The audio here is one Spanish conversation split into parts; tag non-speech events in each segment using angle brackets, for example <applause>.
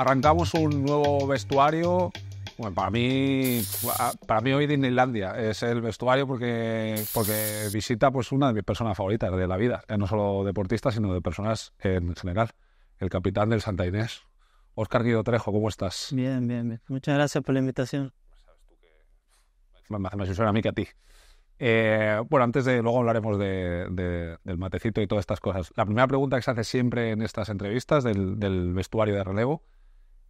Arrancamos un nuevo vestuario. Bueno, para mí, para mí hoy Disneylandia es el vestuario porque, porque visita pues una de mis personas favoritas de la vida, eh, no solo deportistas, sino de personas en general. El capitán del Santa Inés, Oscar Guido Trejo, ¿cómo estás? Bien, bien, bien. Muchas gracias por la invitación. Me hace más ilusión a mí que a ti. Eh, bueno, antes de luego hablaremos del matecito y todas estas cosas. La primera pregunta que se hace siempre en estas entrevistas del vestuario de relevo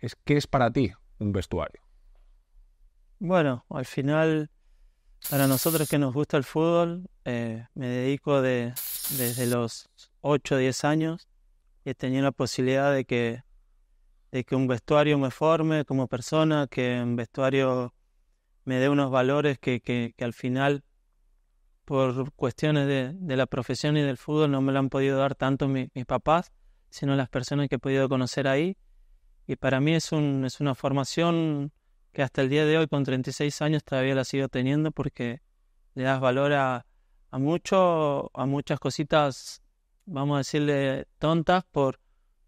es qué es para ti un vestuario. Bueno, al final, para nosotros que nos gusta el fútbol, eh, me dedico desde los 8 o 10 años he tenido la posibilidad de que, de que un vestuario me forme como persona, que un vestuario me dé unos valores que, al final, por cuestiones de, de, la profesión y del fútbol, no me lo han podido dar tanto mis papás, sino las personas que he podido conocer ahí y para mí es, un, es una formación que hasta el día de hoy, con 36 años, todavía la sigo teniendo porque le das valor a, a mucho, a muchas cositas, vamos a decirle, tontas por,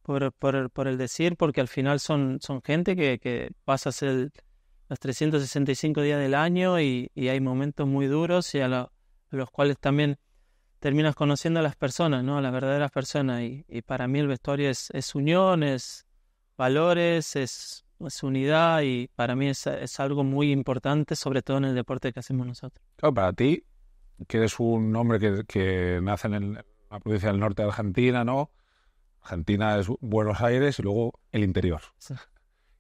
por, por, por el decir, porque al final son, son gente que, que pasas el, los 365 días del año y, y hay momentos muy duros y a, los cuales también terminas conociendo a las personas, ¿no? A las verdaderas personas. Y, y para mí el vestuario es, es unión, es, valores, es, unidad y para mí es, algo muy importante, sobre todo en el deporte que hacemos nosotros. Claro, para ti, que eres un hombre que, nace en, la provincia del norte de Argentina, ¿no? Argentina es Buenos Aires y luego el interior.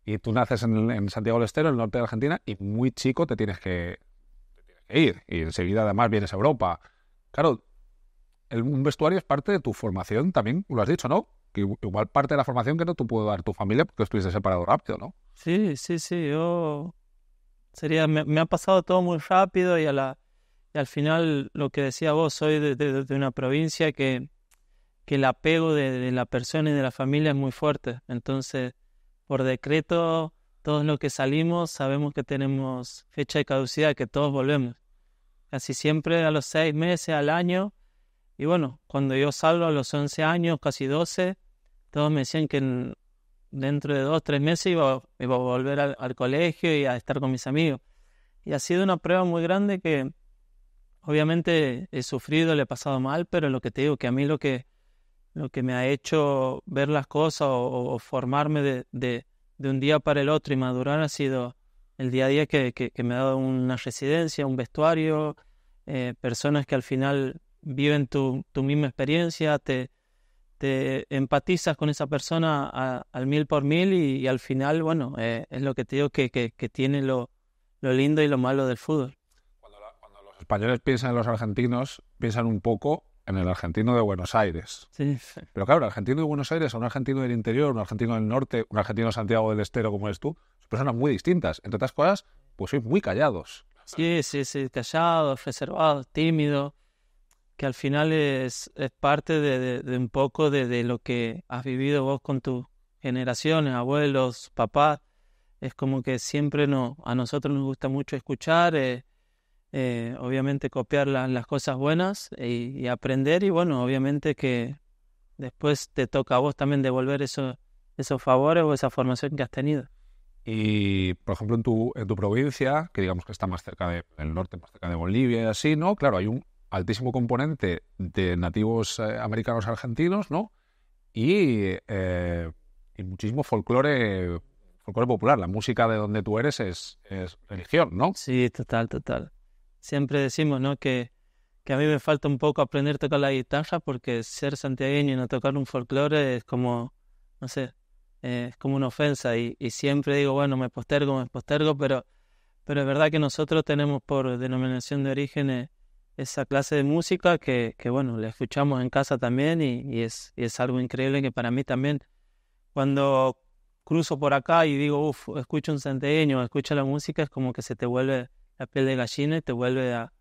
Y tú naces en, Santiago del Estero, en el norte de Argentina, y muy chico te tienes que, ir. Y enseguida además vienes a Europa. Claro, el, un vestuario es parte de tu formación también, lo has dicho, ¿no? igual parte de la formación que no tú pudo dar tu familia porque estuviste separado rápido, ¿no? Sí, sí, sí, yo sería, me, ha pasado todo muy rápido y a la al final lo que decía vos, soy de, una provincia que, que el apego de, de, la persona y de la familia es muy fuerte. Entonces, por decreto, todos los que salimos sabemos que tenemos fecha de caducidad, que todos volvemos. Casi siempre a los seis meses, al año, y bueno, cuando yo salgo a los 11 años, casi 12, todos me decían que dentro de dos, tres meses iba, a volver al, colegio y a estar con mis amigos. Y ha sido una prueba muy grande que obviamente he sufrido, le he pasado mal, pero lo que te digo, que a mí lo que, lo que me ha hecho ver las cosas o, formarme de, un día para el otro y madurar ha sido el día a día que, me ha dado una residencia, un vestuario, eh, personas que al final viven tu, misma experiencia, te, te empatizas con esa persona al mil por mil y, al final, bueno, eh, es lo que te digo que, tiene lo, lindo y lo malo del fútbol. Cuando, los españoles piensan en los argentinos, piensan un poco en el argentino de Buenos Aires. Sí. Pero claro, el argentino de Buenos Aires, un argentino del interior, un argentino del norte, un argentino de Santiago del Estero como eres tú, son personas muy distintas. Entre otras cosas, pues sois muy callados. Sí, sí, sí, callados, reservados, tímidos que al final es, es parte de, un poco de, lo que has vivido vos con tus generaciones, abuelos, papás. Es como que siempre no, a nosotros nos gusta mucho escuchar, eh, eh, obviamente copiar las cosas buenas y, aprender y bueno, obviamente que después te toca a vos también devolver eso, esos favores o esa formación que has tenido. Y, por ejemplo, en tu, en tu provincia, que digamos que está más cerca del norte, más cerca de Bolivia y así, ¿no? Claro, hay un, altísimo componente de nativos eh, americanos argentinos, ¿no? Y, eh, y muchísimo folclore, folclore popular. La música de donde tú eres es, es religión, ¿no? Sí, total, total. Siempre decimos, ¿no? Que, que a mí me falta un poco aprender a tocar la guitarra porque ser santiagueño y no tocar un folclore es como, no sé, eh, es como una ofensa. Y, y siempre digo, bueno, me postergo, me postergo, pero, pero es verdad que nosotros tenemos por denominación de orígenes eh, esa clase de música que, bueno, la escuchamos en casa también y, es, es algo increíble que para mí también, cuando cruzo por acá y digo, uff, escucho un santeño, escucho la música, es como que se te vuelve la piel de gallina y te vuelve a,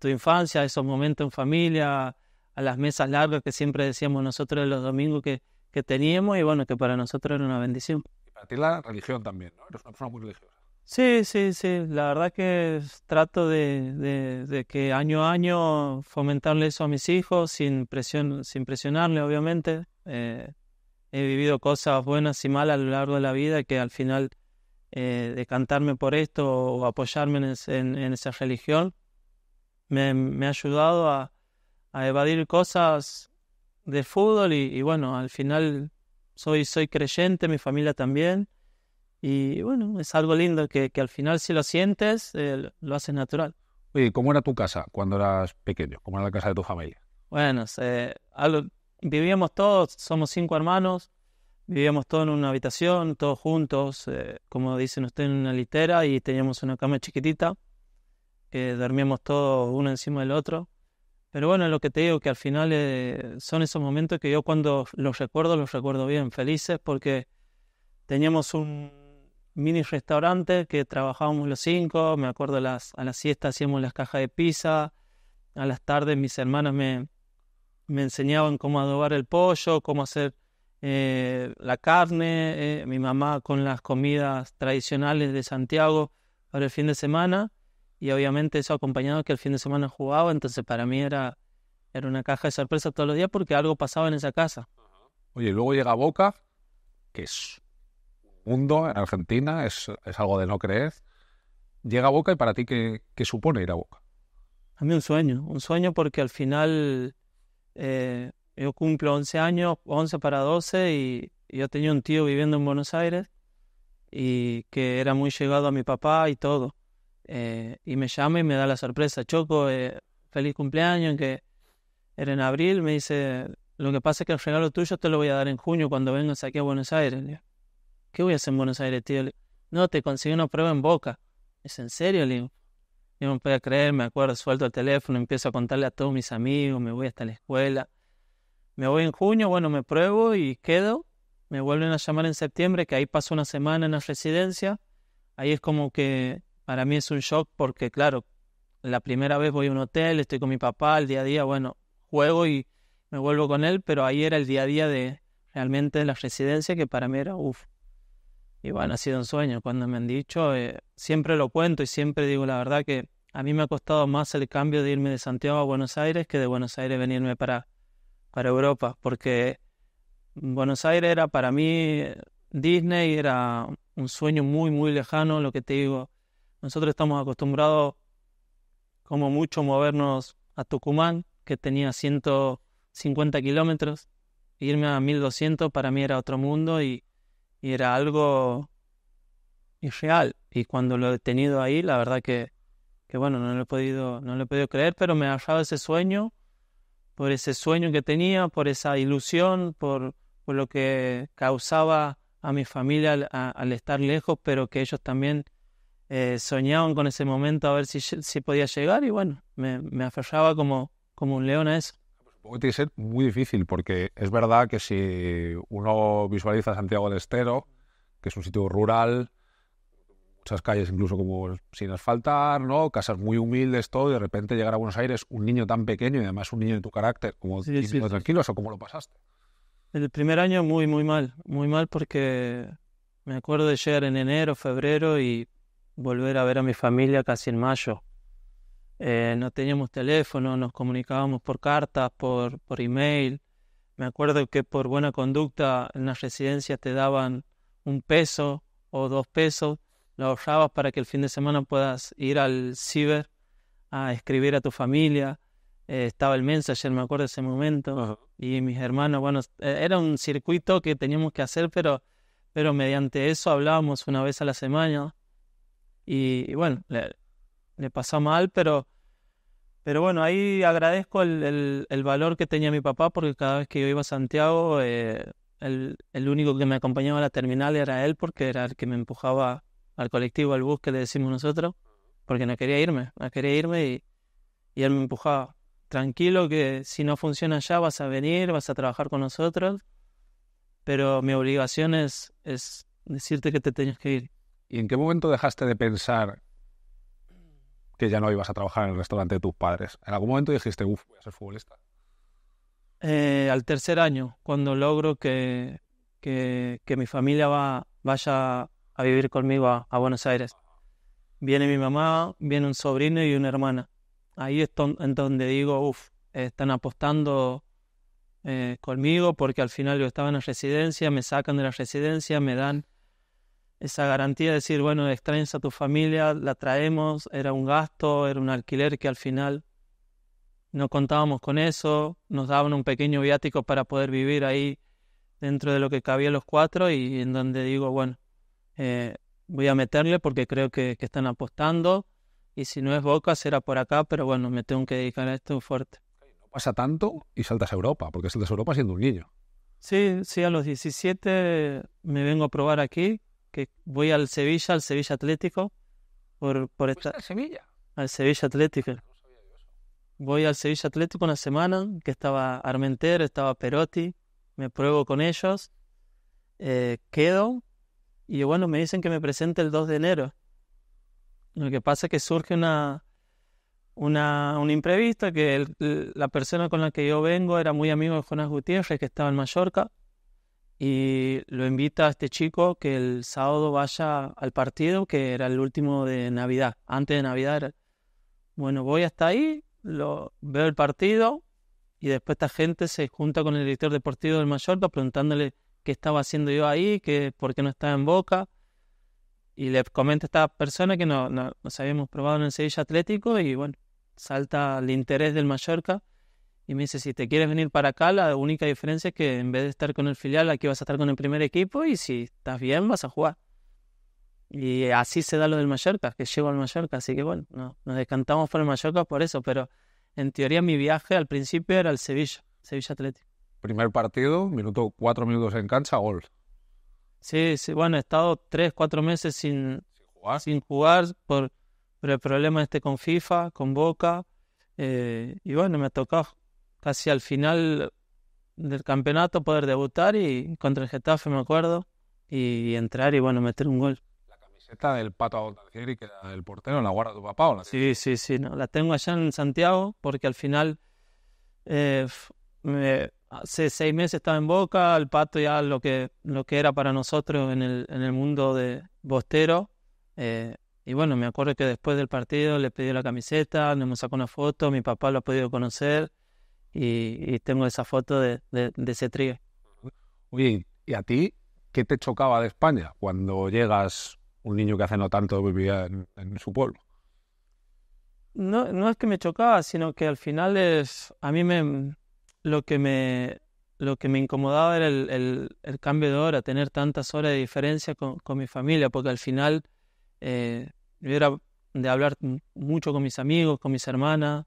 tu infancia, a esos momentos en familia, a las mesas largas que siempre decíamos nosotros los domingos que, que teníamos y bueno, que para nosotros era una bendición. Y para ti la religión también, ¿no? Eres una persona muy religiosa. Sí, sí, sí. La verdad que trato de, que año a año fomentarle eso a mis hijos sin sin presionarle, obviamente. Eh, he vivido cosas buenas y malas a lo largo de la vida y que al final eh, decantarme por esto o apoyarme en, esa religión me, ha ayudado a, evadir cosas de fútbol y, y bueno, al final soy, soy creyente, mi familia también. Y bueno, es algo lindo que, que al final si lo sientes, eh, lo haces natural. Oye, ¿cómo era tu casa cuando eras pequeño? ¿Cómo era la casa de tu familia? Bueno, vivíamos todos, somos cinco hermanos, vivíamos todos en una habitación, todos juntos, eh, como dicen ustedes, en una litera y teníamos una cama chiquitita, que dormíamos todos uno encima del otro. Pero bueno, lo que te digo, que al final eh, son esos momentos que yo cuando los recuerdo, los recuerdo bien, felices, porque teníamos un, mini restaurante que trabajábamos los cinco. Me acuerdo las, a las siesta hacíamos las cajas de pizza. A las tardes mis hermanas me, me enseñaban cómo adobar el pollo, cómo hacer eh, la carne. Eh, mi mamá con las comidas tradicionales de Santiago para el fin de semana. Y obviamente eso acompañado que el fin de semana jugaba. Entonces para mí era, era una caja de sorpresa todos los días porque algo pasaba en esa casa. Oye, luego llega Boca, que es mundo, en Argentina, es, es, algo de no creer. Llega a Boca y para ti, ¿qué, qué supone ir a Boca? A mí un sueño, un sueño porque al final eh, yo cumplo 11 años, 11 para 12 y, yo tenía un tío viviendo en Buenos Aires y que era muy llegado a mi papá y todo. Eh, y me llama y me da la sorpresa, Choco, eh, feliz cumpleaños, que era en abril, me dice, lo que pasa es que el regalo tuyo te lo voy a dar en junio cuando vengas aquí a Buenos Aires. ¿qué voy a hacer en Buenos Aires, tío? no, te conseguí una prueba en Boca. ¿Es en serio? Le yo no me podía creer, me acuerdo, suelto el teléfono, empiezo a contarle a todos mis amigos, me voy hasta la escuela. Me voy en junio, bueno, me pruebo y quedo. Me vuelven a llamar en septiembre, que ahí paso una semana en la residencia. Ahí es como que para mí es un shock porque, claro, la primera vez voy a un hotel, estoy con mi papá, el día a día, bueno, juego y me vuelvo con él, pero ahí era el día a día de realmente la residencia que para mí era, uff, y bueno, ha sido un sueño. Cuando me han dicho, eh, siempre lo cuento y siempre digo la verdad que a mí me ha costado más el cambio de irme de Santiago a Buenos Aires que de Buenos Aires venirme para, para Europa, porque Buenos Aires era para mí eh, Disney, era un sueño muy, muy lejano, lo que te digo. Nosotros estamos acostumbrados como mucho movernos a Tucumán, que tenía 150 kilómetros, irme a 1200 para mí era otro mundo y y era algo irreal. Y cuando lo he tenido ahí, la verdad que, bueno, no lo he podido, no lo he podido creer, pero me hallaba ese sueño, por ese sueño que tenía, por esa ilusión, por, lo que causaba a mi familia al, estar lejos, pero que ellos también eh, soñaban con ese momento a ver si, podía llegar y bueno, me, me aferraba como, como un león a eso. Puede tiene que ser muy difícil porque es verdad que si uno visualiza Santiago del Estero, que es un sitio rural, muchas calles incluso como sin asfaltar, ¿no? Casas muy humildes, todo, y de repente llegar a Buenos Aires un niño tan pequeño y además un niño de tu carácter, como tranquilos cómo lo pasaste. El primer año muy, muy mal, muy mal porque me acuerdo de llegar en enero, febrero y volver a ver a mi familia casi en mayo. Eh, no teníamos teléfono, nos comunicábamos por cartas, por, por email. Me acuerdo que por buena conducta en las residencias te daban un peso o dos pesos, lo ahorrabas para que el fin de semana puedas ir al ciber a escribir a tu familia. Eh, estaba el Messenger, me acuerdo de ese momento, y mis hermanos, bueno, eh, era un circuito que teníamos que hacer, pero, pero mediante eso hablábamos una vez a la semana. Y, bueno, le pasó mal, pero, pero bueno, ahí agradezco el, el, valor que tenía mi papá, porque cada vez que yo iba a Santiago, eh, el, el, único que me acompañaba a la terminal era él, porque era el que me empujaba al colectivo, al bus que le decimos nosotros, porque no quería irme, no quería irme y, él me empujaba. Tranquilo que si no funciona ya vas a venir, vas a trabajar con nosotros, pero mi obligación es, es decirte que te tenías que ir. ¿Y en qué momento dejaste de pensar que ya no ibas a trabajar en el restaurante de tus padres? ¿En algún momento dijiste, uff, voy a ser futbolista? Eh, al tercer año, cuando logro que, mi familia vaya a vivir conmigo a, Buenos Aires. Viene mi mamá, viene un sobrino y una hermana. Ahí es en donde digo, uff, están apostando eh, conmigo porque al final yo estaba en la residencia, me sacan de la residencia, me dan esa garantía de decir, bueno, extrañas a tu familia, la traemos, era un gasto, era un alquiler que al final no contábamos con eso, nos daban un pequeño viático para poder vivir ahí dentro de lo que cabía los cuatro y en donde digo, bueno, eh, voy a meterle porque creo que, que, están apostando y si no es Boca será por acá, pero bueno, me tengo que dedicar a esto fuerte. No pasa tanto y saltas a Europa, porque saltas a Europa siendo un niño. Sí, sí, a los 17 me vengo a probar aquí que voy al Sevilla, al Sevilla Atlético. Por, por esta... al Sevilla? Al Sevilla Atlético. Voy al Sevilla Atlético una semana, que estaba Armentero, estaba Perotti, me pruebo con ellos, eh, quedo, y bueno, me dicen que me presente el 2 de enero. Lo que pasa es que surge una, una, un imprevisto, que la persona con la que yo vengo era muy amigo de Jonás Gutiérrez, que estaba en Mallorca, y lo invita a este chico que el sábado vaya al partido, que era el último de Navidad, antes de Navidad. Bueno, voy hasta ahí, lo, veo el partido y después esta gente se junta con el director deportivo del Mallorca preguntándole qué estaba haciendo yo ahí, que, por qué no estaba en Boca. Y le comenta a esta persona que nos habíamos probado en el Sevilla Atlético y bueno, salta el interés del Mallorca y me dice, si te quieres venir para acá, la única diferencia es que en vez de estar con el filial, aquí vas a estar con el primer equipo y si estás bien, vas a jugar. Y así se da lo del Mallorca, que llego al Mallorca, así que bueno, nos descantamos por el Mallorca por eso, pero en teoría mi viaje al principio era al Sevilla, Sevilla Atlético. Primer partido, minuto, cuatro minutos en cancha, gol. Sí, sí, bueno, he estado tres, cuatro meses sin, jugar, sin jugar por, el problema este con FIFA, con Boca, eh, y bueno, me ha tocado casi al final del campeonato poder debutar y contra el Getafe, me acuerdo, y entrar y bueno, meter un gol. La camiseta del Pato Altancieri, que era el portero, la guarda tu papá o la Sí, sí, sí, no, la tengo allá en Santiago porque al final eh, hace seis meses estaba en Boca, el Pato ya lo que, lo que era para nosotros en el, en el mundo de Bostero. Eh, y bueno, me acuerdo que después del partido le pedí la camiseta, nos sacó una foto, mi papá lo ha podido conocer y, tengo esa foto de, ese trío. Oye, ¿y a ti qué te chocaba de España cuando llegas un niño que hace no tanto vivía en, su pueblo? No, no, es que me chocaba, sino que al final es. A mí me, lo, que me, lo que me incomodaba era el, cambio de hora, tener tantas horas de diferencia con, mi familia, porque al final eh, era de hablar mucho con mis amigos, con mis hermanas,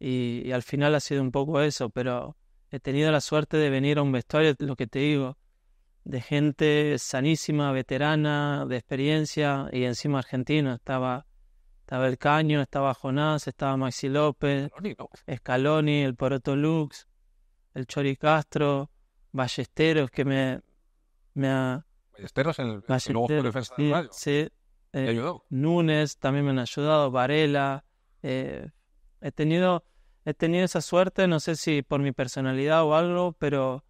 y, al final ha sido un poco eso, pero he tenido la suerte de venir a un vestuario, lo que te digo, de gente sanísima, veterana, de experiencia, y encima argentina. Estaba, estaba El Caño, estaba Jonás, estaba Maxi López, Escaloni el Porotolux, el Chori Castro, Ballesteros, que me, me ha... Ballesteros en el, Ballesteros, sí, eh, Núñez también me han ayudado, Varela... Eh, He tenido, he tenido esa suerte, no sé si por mi personalidad o algo, pero,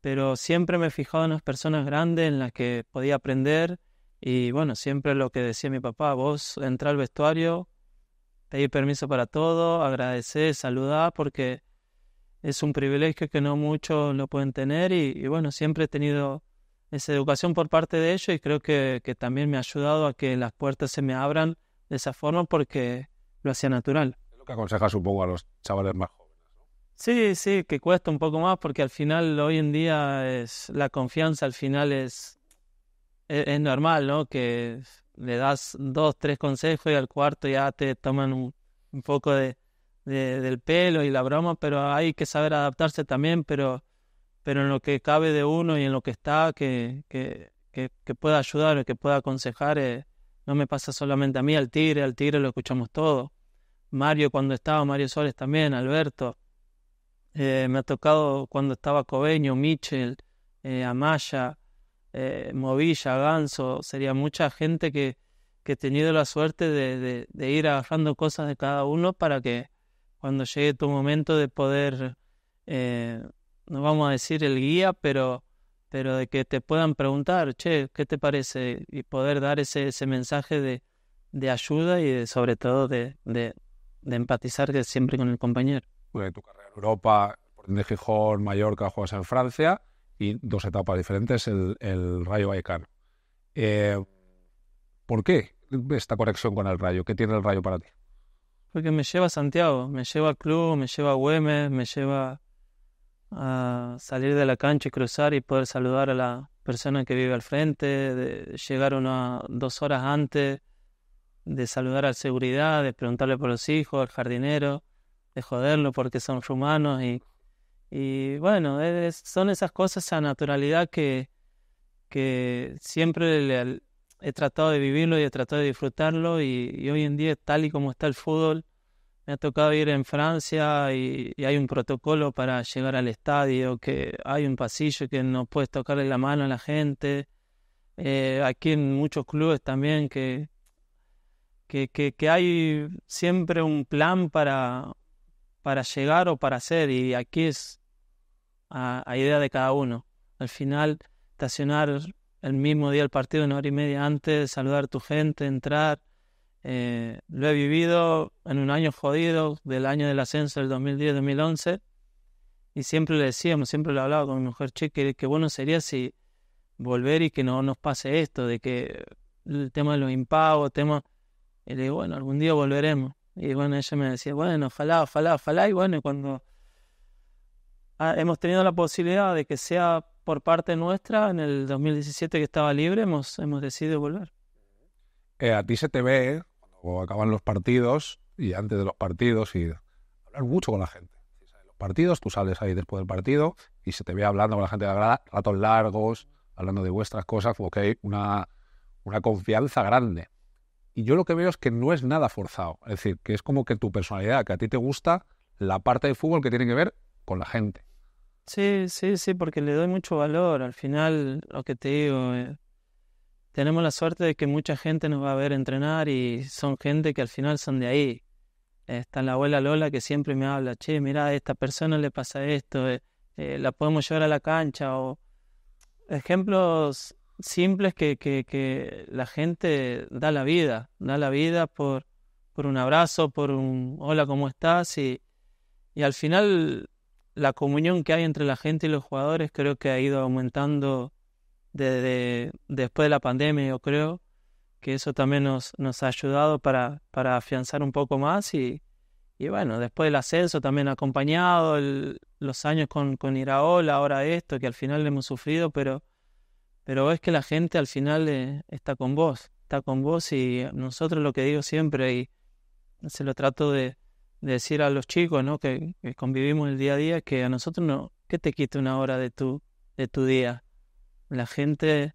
pero siempre me he fijado en las personas grandes en las que podía aprender. Y bueno, siempre lo que decía mi papá, vos entra al vestuario, pedí permiso para todo, agradecer, saludá porque es un privilegio que no muchos lo pueden tener y, bueno, siempre he tenido esa educación por parte de ellos y creo que también me ha ayudado a que las puertas se me abran de esa forma porque lo hacía natural que aconsejas, supongo, a los chavales más jóvenes. Sí, sí, que cuesta un poco más porque al final, hoy en día, es la confianza al final es, e-, es, normal, ¿no? Que le das dos, tres consejos y al cuarto ya te toman un, poco de, del pelo y la broma, pero hay que saber adaptarse también, pero, pero en lo que cabe de uno y en lo que está, que, que, que, pueda ayudar, que pueda aconsejar, eh, no me pasa solamente a mí, al tigre, al tigre lo escuchamos todo. Mario cuando estaba, Mario Soles también, Alberto. Eh, me ha tocado cuando estaba Coveño Michel, eh, Amaya, eh, Movilla, Ganso. Sería mucha gente que, que he tenido la suerte de, ir agarrando cosas de cada uno para que cuando llegue tu momento de poder, no vamos a decir el guía, pero pero de que te puedan preguntar, che, ¿qué te parece? Y poder dar ese, ese mensaje de, de ayuda y sobre todo de, de empatizar siempre con el compañero. Pues tu carrera en Europa, de Gijón, Mallorca, juegas en Francia y dos etapas diferentes, el, el Rayo Vallecano. Eh, ¿Por qué esta conexión con el Rayo? ¿Qué tiene el Rayo para ti? Porque me lleva a Santiago, me lleva al club, me lleva a Güemes, me lleva a salir de la cancha y cruzar y poder saludar a la persona que vive al frente, de llegar una dos horas antes, de saludar la seguridad, de preguntarle por los hijos, al jardinero, de joderlo porque son rumanos y, y bueno, e, e, son esas cosas, esa naturalidad que, que siempre he tratado de vivirlo y he tratado de disfrutarlo y, hoy en día tal y como está el fútbol, me ha tocado ir en Francia y, hay un protocolo para llegar al estadio, que hay un pasillo que no puedes tocarle la mano a la gente. Eh, aquí en muchos clubes también que, que, que, hay siempre un plan para, para llegar o para hacer, y aquí es a, a, idea de cada uno. Al final, estacionar el mismo día del partido, una hora y media antes, saludar a tu gente, entrar. Eh, lo he vivido en un año jodido, del año del ascenso del 2010-2011, y siempre le decíamos, siempre lo hablaba con mi mujer, che, que, bueno sería si volver y que no nos pase esto, de que el tema de los impagos, el tema y le digo, bueno, algún día volveremos. Y bueno, ella me decía, bueno, ojalá, ojalá, ojalá. Y bueno, cuando ah, hemos tenido la posibilidad de que sea por parte nuestra, en el 2017 que estaba libre, hemos, hemos decidido volver. Eh, a ti se te ve, ¿eh? cuando acaban los partidos y antes de los partidos, y hablar mucho con la gente. Los partidos, tú sales ahí después del partido y se te ve hablando con la gente de la ratos largos, hablando de vuestras cosas, porque hay una, una confianza grande y yo lo que veo es que no es nada forzado. Es decir, que es como que tu personalidad, que a ti te gusta la parte de fútbol que tiene que ver con la gente. Sí, sí, sí, porque le doy mucho valor. Al final, lo que te digo, eh, tenemos la suerte de que mucha gente nos va a ver entrenar y son gente que al final son de ahí. está la abuela Lola que siempre me habla, che, mira, a esta persona le pasa esto, eh, eh, la podemos llevar a la cancha o ejemplos simples que, que, la gente da la vida, da la vida por, por un abrazo, por un hola, ¿cómo estás? Y, y al final la comunión que hay entre la gente y los jugadores creo que ha ido aumentando desde después de la pandemia, yo creo que eso también nos, nos ha ayudado para, para afianzar un poco más y, y bueno, después del ascenso también acompañado, los años con, con Iraola, ahora esto, que al final hemos sufrido, pero pero es que la gente al final eh, está con vos, está con vos y nosotros lo que digo siempre y se lo trato de, decir a los chicos, ¿no? Que, convivimos el día a día, que a nosotros no, ¿qué te quita una hora de tu, de tu día? La gente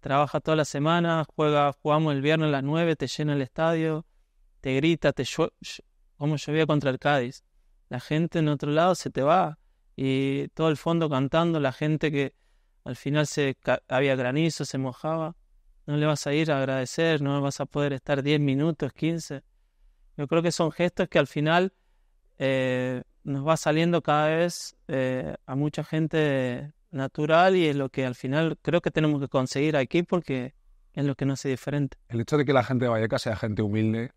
trabaja toda la semana, juega, jugamos el viernes a las 9, te llena el estadio, te grita, te cómo como llovía contra el Cádiz. La gente en otro lado se te va y todo el fondo cantando, la gente que, al final se, había granizo, se mojaba, no le vas a ir a agradecer, no vas a poder estar 10 minutos, 15. Yo creo que son gestos que al final eh, nos va saliendo cada vez eh, a mucha gente natural y es lo que al final creo que tenemos que conseguir aquí porque es lo que nos hace diferente. El hecho de que la gente de Vallecas sea gente humilde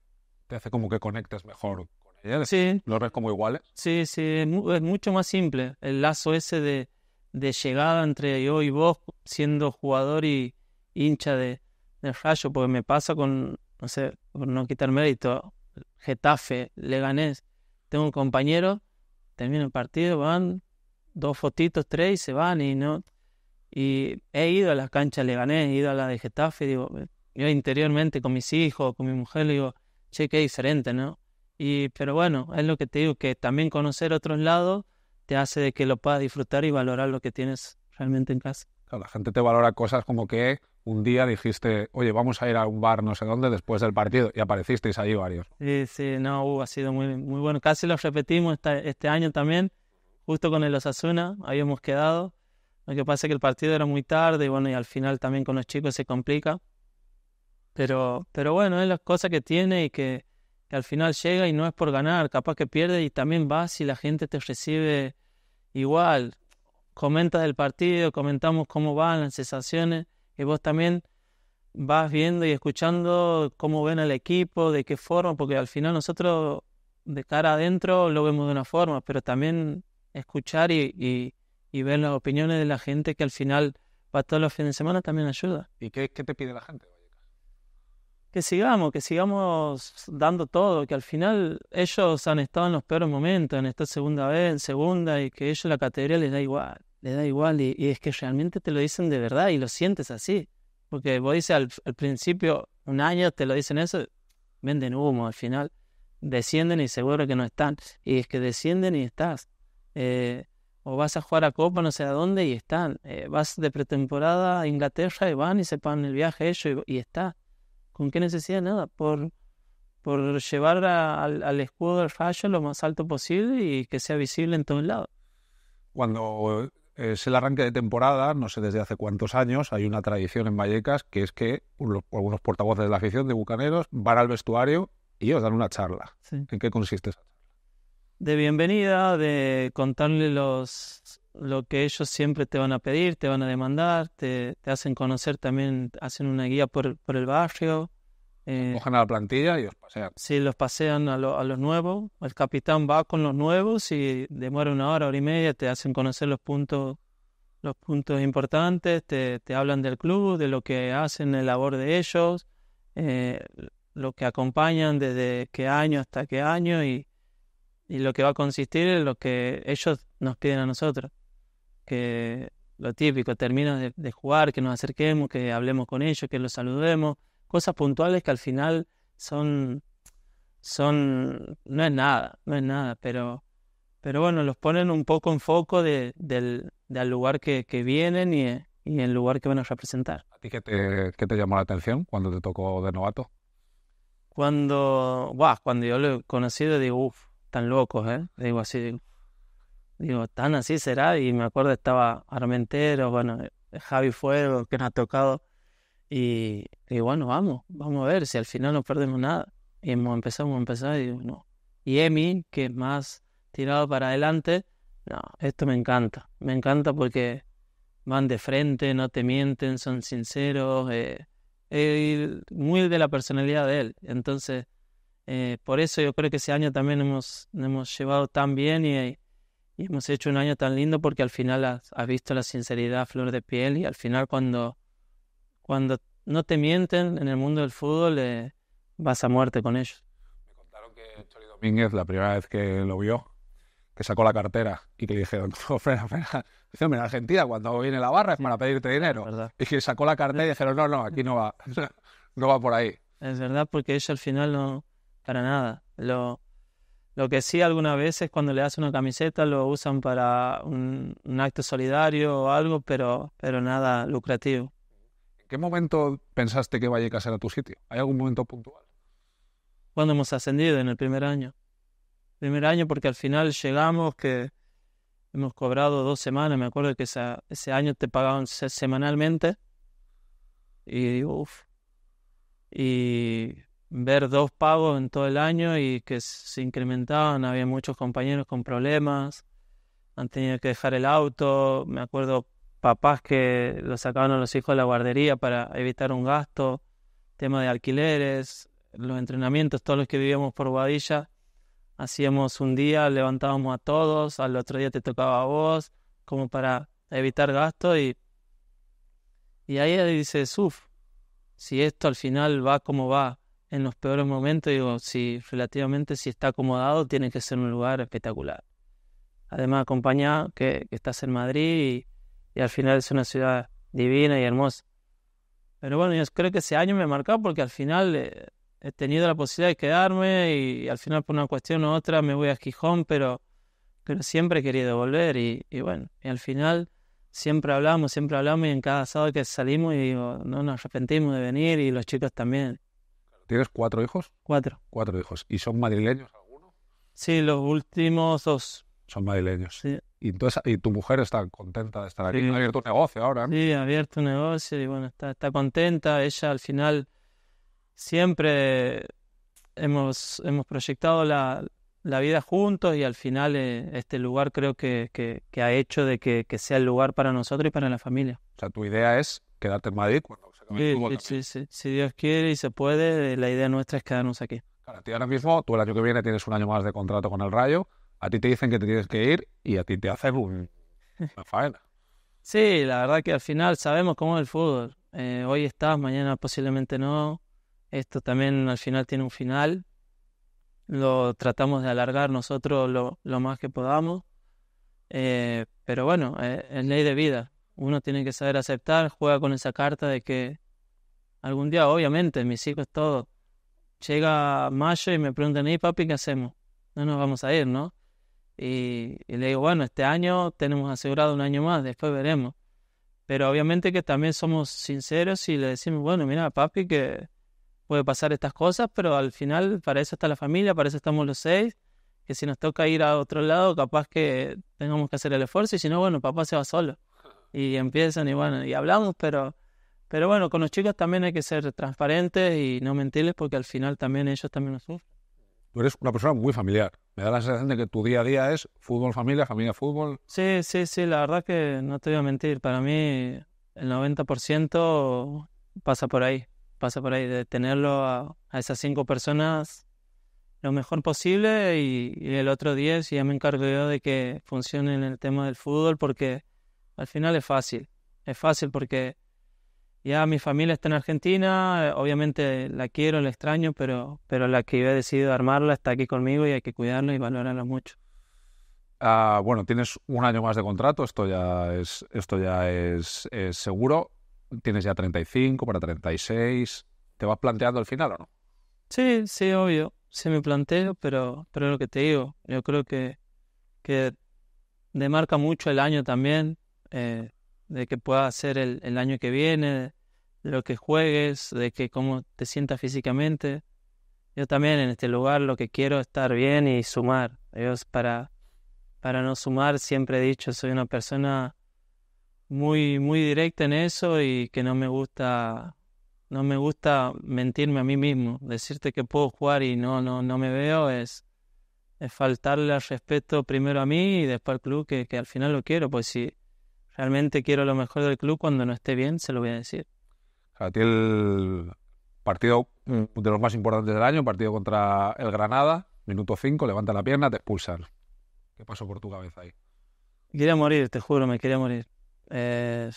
te hace como que conectes mejor con ella. Sí. ¿Los ves como iguales? Sí, sí, es, mucho más simple el lazo ese de, de llegada entre yo y vos, siendo jugador y hincha de, del Rayo, porque me pasa con, no sé, por no quitar mérito, Getafe, Leganés. Tengo un compañero, termina el partido, van dos fotitos, tres y se van y no. Y he ido a las canchas Leganés, he ido a la de Getafe, digo, yo interiormente con mis hijos, con mi mujer, digo, che, qué diferente, ¿no? Y, pero bueno, es lo que te digo, que también conocer otros lados te hace de que lo puedas disfrutar y valorar lo que tienes realmente en casa. Claro, la gente te valora cosas como que un día dijiste, oye, vamos a ir a un bar no sé dónde después del partido y aparecisteis allí varios. Sí, sí, no, uh, ha sido muy, muy bueno. Casi lo repetimos este año también, justo con el Osasuna, habíamos quedado. Lo que pasa es que el partido era muy tarde y bueno, y al final también con los chicos se complica. Pero, pero bueno, es la cosa que tiene y que al final llega y no es por ganar, capaz que pierde y también vas y la gente te recibe igual. Comentas del partido, comentamos cómo van las sensaciones y vos también vas viendo y escuchando cómo ven al equipo, de qué forma, porque al final nosotros de cara adentro lo vemos de una forma, pero también escuchar y, ver las opiniones de la gente que al final para todos los fines de semana también ayuda. ¿Y qué te pide la gente? que sigamos, que sigamos dando todo, que al final ellos han estado en los peores momentos, en esta segunda vez, en segunda, y que ellos la categoría les da igual, les da igual, y, es que realmente te lo dicen de verdad y lo sientes así. Porque vos dices al, principio, un año te lo dicen eso, venden humo, al final descienden y seguro que no están. Y es que descienden y estás. Eh, o vas a jugar a Copa, no sé a dónde, y están. Eh, vas de pretemporada a Inglaterra y van y se el viaje ellos y, y está ¿Con qué necesidad? Nada, por, por llevar al, escudo del fallo lo más alto posible y que sea visible en el lado Cuando es el arranque de temporada, no sé desde hace cuántos años, hay una tradición en Vallecas que es que algunos portavoces de la afición de Bucaneros van al vestuario y os dan una charla. ¿En qué consiste esa charla? De bienvenida, de contarle los, lo que ellos siempre te van a pedir, te van a demandar, te, hacen conocer también, hacen una guía por, el barrio. Eh, a la plantilla y los pasean. Sí, los pasean a, los nuevos. El capitán va con los nuevos y demora una hora, hora y media, te hacen conocer los puntos, los puntos importantes, te, hablan del club, de lo que hacen, la labor de ellos, eh, lo que acompañan desde qué año hasta qué año y lo que va a consistir en lo que ellos nos piden a nosotros que lo típico, termino de, jugar, que nos acerquemos, que hablemos con ellos, que los saludemos, cosas puntuales que al final son, son, no es nada, no es nada, pero, pero bueno, los ponen un poco en foco de, del, lugar que, vienen y, el lugar que van a representar. ¿A ti qué te, llamó la atención cuando te tocó de novato? Cuando, cuando yo lo he conocido digo, uff, tan locos, ¿eh? Digo así, Digo, tan así será. Y me acuerdo estaba Armentero, bueno, eh, Javi Fuego, que nos ha tocado. Y, y, bueno, vamos, vamos a ver si al final no perdemos nada. Y hemos empezado, hemos y no. Y Emi, que es más tirado para adelante, no, esto me encanta. Me encanta porque van de frente, no te mienten, son sinceros. Eh, eh muy de la personalidad de él. Entonces, eh, por eso yo creo que ese año también hemos, hemos llevado tan bien y, y hemos hecho un año tan lindo porque al final has, visto la sinceridad a flor de piel y al final cuando, cuando no te mienten en el mundo del fútbol eh, vas a muerte con ellos. Me contaron que Choli Domínguez, la primera vez que lo vio, que sacó la cartera y que le dijeron, <laughs> no, frena frena Dice, Argentina cuando viene la barra es para pedirte dinero. Verdad. Y que sacó la cartera y dijeron, no, no, aquí no va, <laughs> no va por ahí. Es verdad, porque ellos al final no, para nada. Lo, lo que sí algunas veces cuando le hacen una camiseta lo usan para un, acto solidario o algo, pero, pero nada lucrativo. ¿En qué momento pensaste que a Vallecas a tu sitio? ¿Hay algún momento puntual? Cuando hemos ascendido, en el primer año. Primer año porque al final llegamos que hemos cobrado dos semanas, me acuerdo que ese año te pagaban semanalmente. Y uff. Y ver dos pagos en todo el año y que se incrementaban, había muchos compañeros con problemas, han tenido que dejar el auto, me acuerdo papás que lo sacaban a los hijos de la guardería para evitar un gasto, tema de alquileres, los entrenamientos, todos los que vivíamos por Guadilla, hacíamos un día, levantábamos a todos, al otro día te tocaba a vos, como para evitar gasto y, y ahí dice, uff, si esto al final va como va, en los peores momentos, digo, si relativamente si está acomodado, tiene que ser un lugar espectacular. Además, acompañado que, estás en Madrid y, al final es una ciudad divina y hermosa. Pero bueno, yo creo que ese año me ha marcado porque al final eh, he tenido la posibilidad de quedarme y, al final por una cuestión u otra me voy a Gijón, pero, siempre he querido volver y, bueno, y al final siempre hablamos, siempre hablamos y en cada sábado que salimos y no nos arrepentimos de venir y los chicos también. ¿Tienes cuatro hijos? Cuatro. Cuatro hijos. ¿Y son madrileños alguno? Sí, los últimos dos. Son madrileños. Sí. Y, entonces, y tu mujer está contenta de estar aquí. Ha abierto un negocio ahora. ¿eh? Sí, ha abierto un negocio y bueno, está, contenta. Ella al final siempre hemos, hemos proyectado la, vida juntos y al final eh, este lugar creo que, ha hecho de que, que, sea el lugar para nosotros y para la familia. O sea, tu idea es quedarte en Madrid cuando si Dios quiere y se puede, la idea nuestra es quedarnos aquí. ahora mismo, tú el año que viene tienes un año más de contrato con el Rayo, a ti te dicen que te tienes que ir y a ti te haces un <laughs> faena. Sí, la verdad que al final sabemos cómo es el fútbol. Eh, hoy estás, mañana posiblemente no. Esto también al final tiene un final. Lo tratamos de alargar nosotros lo, más que podamos. Eh, pero bueno, eh, es ley de vida uno tiene que saber aceptar, juega con esa carta de que algún día, obviamente, mis hijos todo, llega mayo y me preguntan, ¿y papi qué hacemos? No nos vamos a ir, ¿no? Y, y, le digo, bueno, este año tenemos asegurado un año más, después veremos. Pero obviamente que también somos sinceros y le decimos, bueno, mira, papi, que puede pasar estas cosas, pero al final para eso está la familia, para eso estamos los seis, que si nos toca ir a otro lado, capaz que tengamos que hacer el esfuerzo y si no, bueno, papá se va solo y empiezan y bueno, y hablamos, pero, pero bueno, con los chicos también hay que ser transparentes y no mentirles porque al final también ellos también lo sufren. Tú eres una persona muy familiar. Me da la sensación de que tu día a día es fútbol, familia, familia, fútbol. Sí, sí, sí, la verdad que no te voy a mentir. Para mí el 90% pasa por ahí, pasa por ahí, de tenerlo a, esas cinco personas lo mejor posible y, el otro 10 ya me encargo yo de que funcione en el tema del fútbol porque al final es fácil, es fácil porque ya mi familia está en Argentina, eh, obviamente la quiero, la extraño, pero, pero la que yo he decidido armarla está aquí conmigo y hay que cuidarla y valorarla mucho. Ah, bueno, tienes un año más de contrato, esto ya es, esto ya es, seguro. Tienes ya 35 para 36. ¿Te vas planteando al final o no? Sí, sí, obvio. Sí me planteo, pero, pero lo que te digo, yo creo que, que demarca mucho el año también. Eh, de que pueda hacer el, año que viene, de lo que juegues, de que cómo te sientas físicamente. Yo también en este lugar lo que quiero es estar bien y sumar. para, para no sumar, siempre he dicho, soy una persona muy, muy directa en eso y que no me gusta, no me gusta mentirme a mí mismo. Decirte que puedo jugar y no, no, no me veo es, es faltarle al respeto primero a mí y después al club, que, que al final lo quiero, pues sí realmente quiero lo mejor del club, cuando no esté bien se lo voy a decir. el partido mm, de los más importantes del año, partido contra el Granada, minuto 5, levanta la pierna, te expulsan. ¿Qué pasó por tu cabeza ahí? Quería morir, te juro, me quería morir. Eh,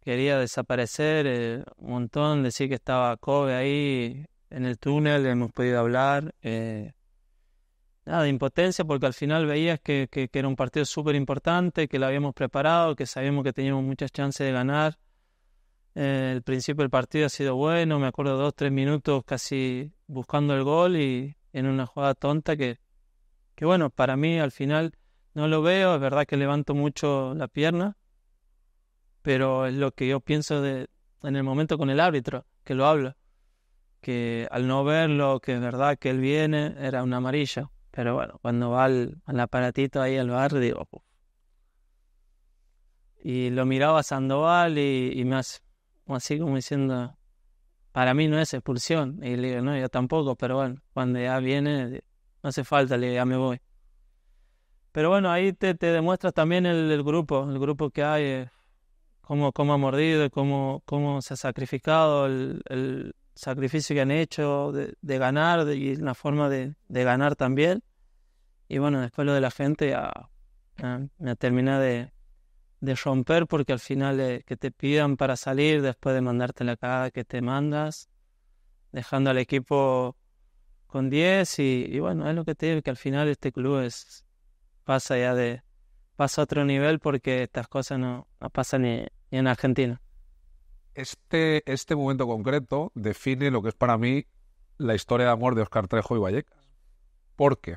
quería desaparecer eh, un montón, decir que estaba Kobe ahí en el túnel, hemos podido hablar. Eh, nada, de impotencia porque al final veías que, era un partido súper importante, que lo habíamos preparado, que sabíamos que teníamos muchas chances de ganar. Eh, el principio del partido ha sido bueno, me acuerdo dos, tres minutos casi buscando el gol y en una jugada tonta que, bueno, para mí al final no lo veo, es verdad que levanto mucho la pierna, pero es lo que yo pienso de, en el momento con el árbitro, que lo habla, que al no verlo, que es verdad que él viene, era una amarilla, pero bueno, cuando va al, aparatito ahí al bar, digo, Y lo miraba Sandoval y, y me hace, así como diciendo, para mí no es expulsión. Y le digo, no, yo tampoco, pero bueno, cuando ya viene, no hace falta, le digo, ya me voy. Pero bueno, ahí te, te demuestras también el, grupo, el grupo que hay, eh, cómo, ha mordido, cómo, cómo se ha sacrificado, el, sacrificio que han hecho de, ganar de, y la forma de, de, ganar también y bueno, después lo de la gente ah, ah, me termina de, romper porque al final que te pidan para salir después de mandarte la cara que te mandas, dejando al equipo con 10 y, bueno, es lo que te digo, que al final este club es pasa ya de pasa a otro nivel porque estas cosas no, no pasan ni, en Argentina. Este, este momento concreto define lo que es para mí la historia de amor de Oscar Trejo y Vallecas. ¿Por qué?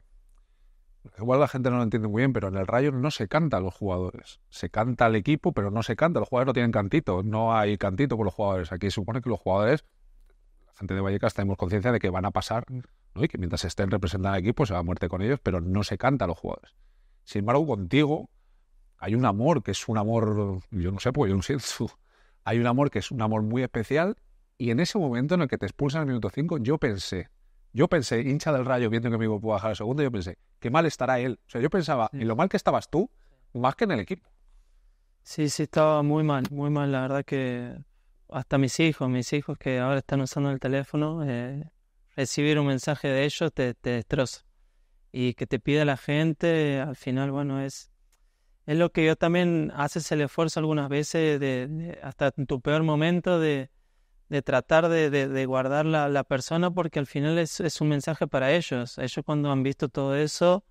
igual la gente no lo entiende muy bien, pero en el Rayo no se canta a los jugadores. Se canta al equipo, pero no se canta. Los jugadores no tienen cantito. No hay cantito con los jugadores. Aquí se supone que los jugadores, la gente de Vallecas, tenemos conciencia de que van a pasar mm. ¿no? y que mientras estén representando al equipo se va a muerte con ellos, pero no se canta a los jugadores. Sin embargo, contigo hay un amor que es un amor, yo no sé, porque yo no siento. Hay un amor que es un amor muy especial y en ese momento en el que te expulsan al minuto 5, yo pensé, yo pensé, hincha del rayo, viendo que mi equipo bajar el segundo, yo pensé, qué mal estará él. O sea, yo pensaba en lo mal que estabas tú, más que en el equipo. Sí, sí, estaba muy mal, muy mal. La verdad que hasta mis hijos, mis hijos que ahora están usando el teléfono, eh, recibir un mensaje de ellos te, destroza. Y que te pida la gente, al final, bueno, es, es lo que yo también haces el esfuerzo algunas veces, de hasta en tu peor momento, de, de tratar de, guardar la, la, persona porque al final es, un mensaje para ellos. Ellos cuando han visto todo eso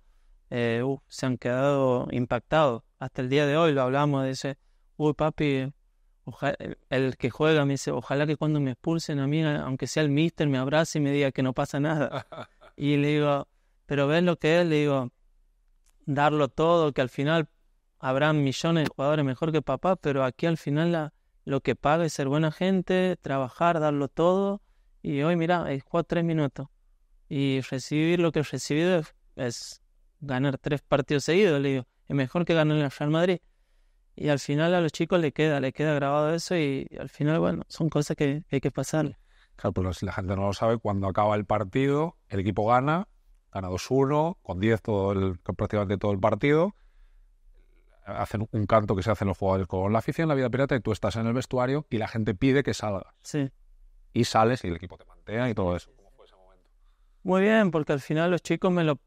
eh, uh, se han quedado impactados. Hasta el día de hoy lo hablamos, dice, uy papi, el que juega me dice, ojalá que cuando me expulsen a mí, aunque sea el mister, me abrace y me diga que no pasa nada. <laughs> y le digo, pero ves lo que es, le digo, darlo todo, que al final habrán millones de jugadores mejor que papá, pero aquí al final la lo que paga es ser buena gente, trabajar, darlo todo. Y hoy, mira, he jugado tres minutos. Y recibir lo que he recibido es, ganar tres partidos seguidos. Le digo, es mejor que ganar el Real Madrid. Y al final a los chicos le queda, le queda grabado eso. Y, al final, bueno, son cosas que, hay que pasar. Claro, pero si la gente no lo sabe, cuando acaba el partido, el equipo gana, gana 2-1, con 10 todo el, prácticamente todo el partido hacen un canto que se hacen los jugadores con la afición, la vida pirata, y tú estás en el vestuario y la gente pide que salga Sí. Y sales y el equipo te mantea y todo eso. ¿Cómo fue ese momento? Muy bien, porque al final los chicos me lo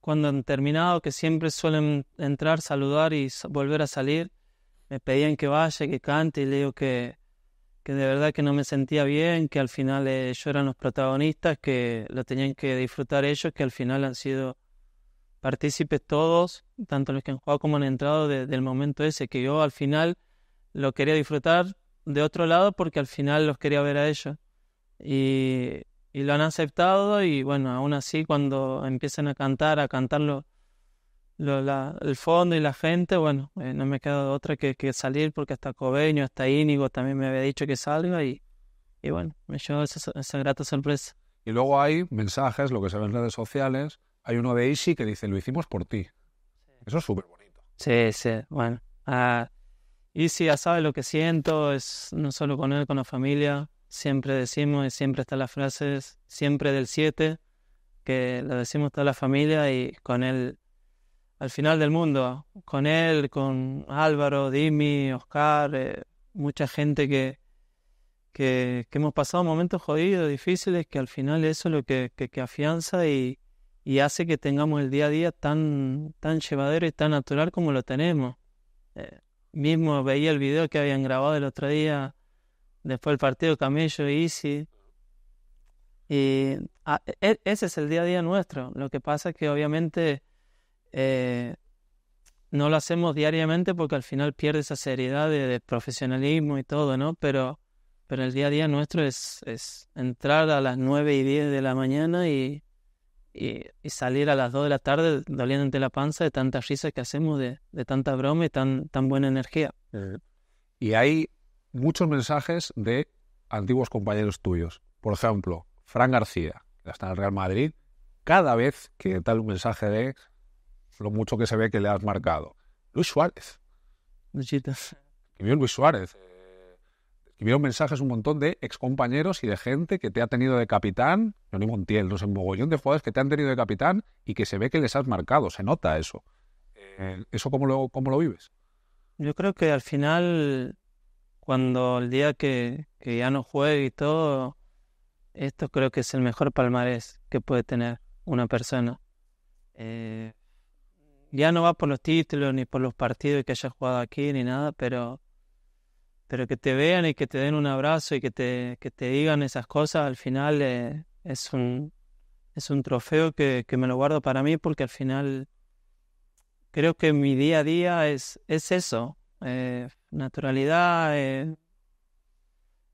cuando han terminado, que siempre suelen entrar, saludar y volver a salir, me pedían que vaya, que cante, y le digo que, que de verdad que no me sentía bien, que al final ellos eh, eran los protagonistas, que lo tenían que disfrutar ellos, que al final han sido partícipes todos, tanto los que han jugado como han entrado, desde el momento ese, que yo al final lo quería disfrutar de otro lado porque al final los quería ver a ellos. Y, y lo han aceptado y bueno, aún así cuando empiezan a cantar, a cantarlo el fondo y la gente, bueno, eh, no me queda otra que, que, salir porque hasta Cobeño, hasta Íñigo también me había dicho que salga y, y bueno, me llevó esa, esa, grata sorpresa. Y luego hay mensajes, lo que se ve en redes sociales, hay uno de Icy que dice, lo hicimos por ti. Eso es súper bonito. Sí, sí, bueno. Uh, ya sabe lo que siento, es no solo con él, con la familia. Siempre decimos y siempre están las frases, siempre del 7, que lo decimos toda la familia y con él al final del mundo, con él, con Álvaro, Dimi, Oscar, eh, mucha gente que, que, hemos pasado momentos jodidos, difíciles, que al final eso es lo que, que afianza y, y hace que tengamos el día a día tan, tan llevadero y tan natural como lo tenemos. Eh, mismo veía el video que habían grabado el otro día, después del partido Camello y Easy. Y ah, e, e, ese es el día a día nuestro. Lo que pasa es que obviamente eh, no lo hacemos diariamente porque al final pierde esa seriedad de, profesionalismo y todo, ¿no? Pero, pero el día a día nuestro es, es entrar a las 9 y 10 de la mañana y, y salir a las 2 de la tarde doliéndote la panza de tantas risas que hacemos, de, tanta broma y tan, tan buena energía. Eh, y hay muchos mensajes de antiguos compañeros tuyos. Por ejemplo, Fran García, que está en el Real Madrid, cada vez que da un mensaje de lo mucho que se ve que le has marcado. Luis Suárez. bien Luis Suárez vieron mensajes un montón de excompañeros y de gente que te ha tenido de capitán, ni Montiel, no sé, un mogollón de jugadores que te han tenido de capitán y que se ve que les has marcado, se nota eso. Eh, ¿Eso cómo lo, cómo lo vives? Yo creo que al final, cuando el día que, ya no juegue y todo, esto creo que es el mejor palmarés que puede tener una persona. Eh, ya no va por los títulos ni por los partidos que haya jugado aquí ni nada, pero pero que te vean y que te den un abrazo y que te, te digan esas cosas, al final eh, es, un, es un trofeo que, me lo guardo para mí porque al final creo que mi día a día es, es eso, eh, naturalidad eh,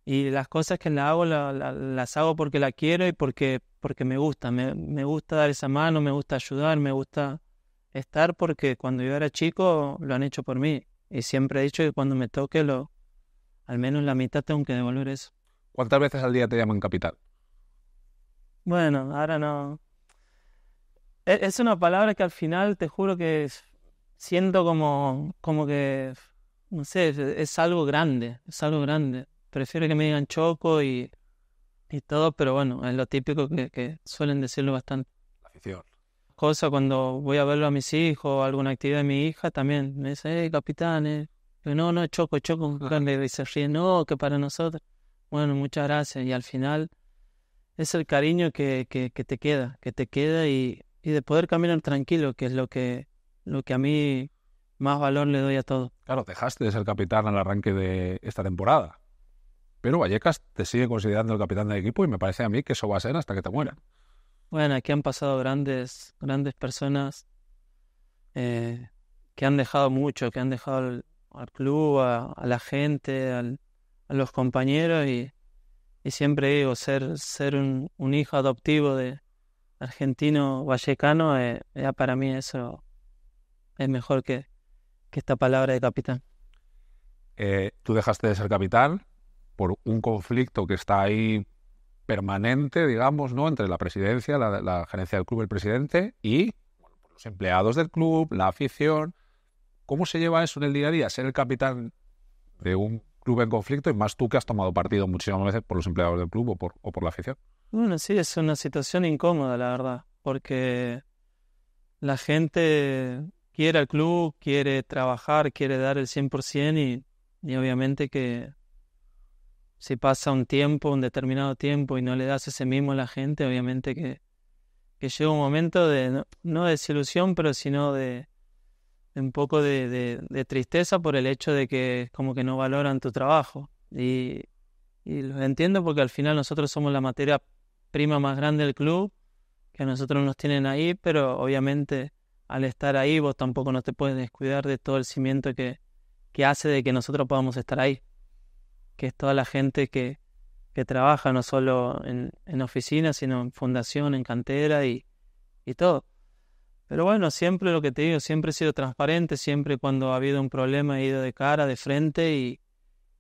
y las cosas que la hago las hago porque la quiero y porque, porque me gusta, me, me gusta dar esa mano, me gusta ayudar, me gusta estar porque cuando yo era chico lo han hecho por mí y siempre he dicho que cuando me toque lo al menos la mitad tengo que devolver eso. ¿Cuántas veces al día te llaman capital? Bueno, ahora no. E-, es una palabra que al final te juro que siento como, como que, no sé, es algo grande, es algo grande. Prefiero que me digan choco y, y todo, pero bueno, es lo típico que, suelen decirlo bastante. La afición. Cosa cuando voy a verlo a mis hijos, alguna actividad de mi hija también, me dice, hey, capitán, eh, no, no, choco, choco, Y se ríe, no, que para nosotros. Bueno, muchas gracias. Y al final es el cariño que, te queda, que te queda y, y, de poder caminar tranquilo, que es lo que, lo que a mí más valor le doy a todo. Claro, dejaste de ser capitán al arranque de esta temporada. Pero Vallecas te sigue considerando el capitán del equipo y me parece a mí que eso va a ser hasta que te muera. Bueno, aquí han pasado grandes, grandes personas eh, que han dejado mucho, que han dejado al club, a, la gente, a los compañeros y, siempre digo, ser, ser un, hijo adoptivo de argentino vallecano, ya eh, eh, para mí eso es mejor que, que esta palabra de capitán. Eh, tú dejaste de ser capitán por un conflicto que está ahí permanente, digamos, ¿no? Entre la presidencia, la, gerencia del club, el presidente y pues los empleados del club, la afición. ¿Cómo se lleva eso en el día a día? Ser el capitán de un club en conflicto y más tú que has tomado partido muchísimas veces por los empleados del club o por, la afición. Bueno, sí, es una situación incómoda, la verdad, porque la gente quiere al club, quiere trabajar, quiere dar el 100% y, y obviamente que si pasa un tiempo, un determinado tiempo y no le das ese mismo a la gente, obviamente que, llega un momento de, no de desilusión, pero sino de, un poco de, tristeza por el hecho de que como que no valoran tu trabajo. Y, lo entiendo porque al final nosotros somos la materia prima más grande del club, que a nosotros nos tienen ahí, pero obviamente al estar ahí vos tampoco no te puedes descuidar de todo el cimiento que, hace de que nosotros podamos estar ahí, que es toda la gente que, que trabaja no solo en, en oficinas, sino en fundación, en cantera y, y todo. Pero bueno, siempre lo que te digo, siempre he sido transparente, siempre cuando ha habido un problema he ido de cara, de frente y,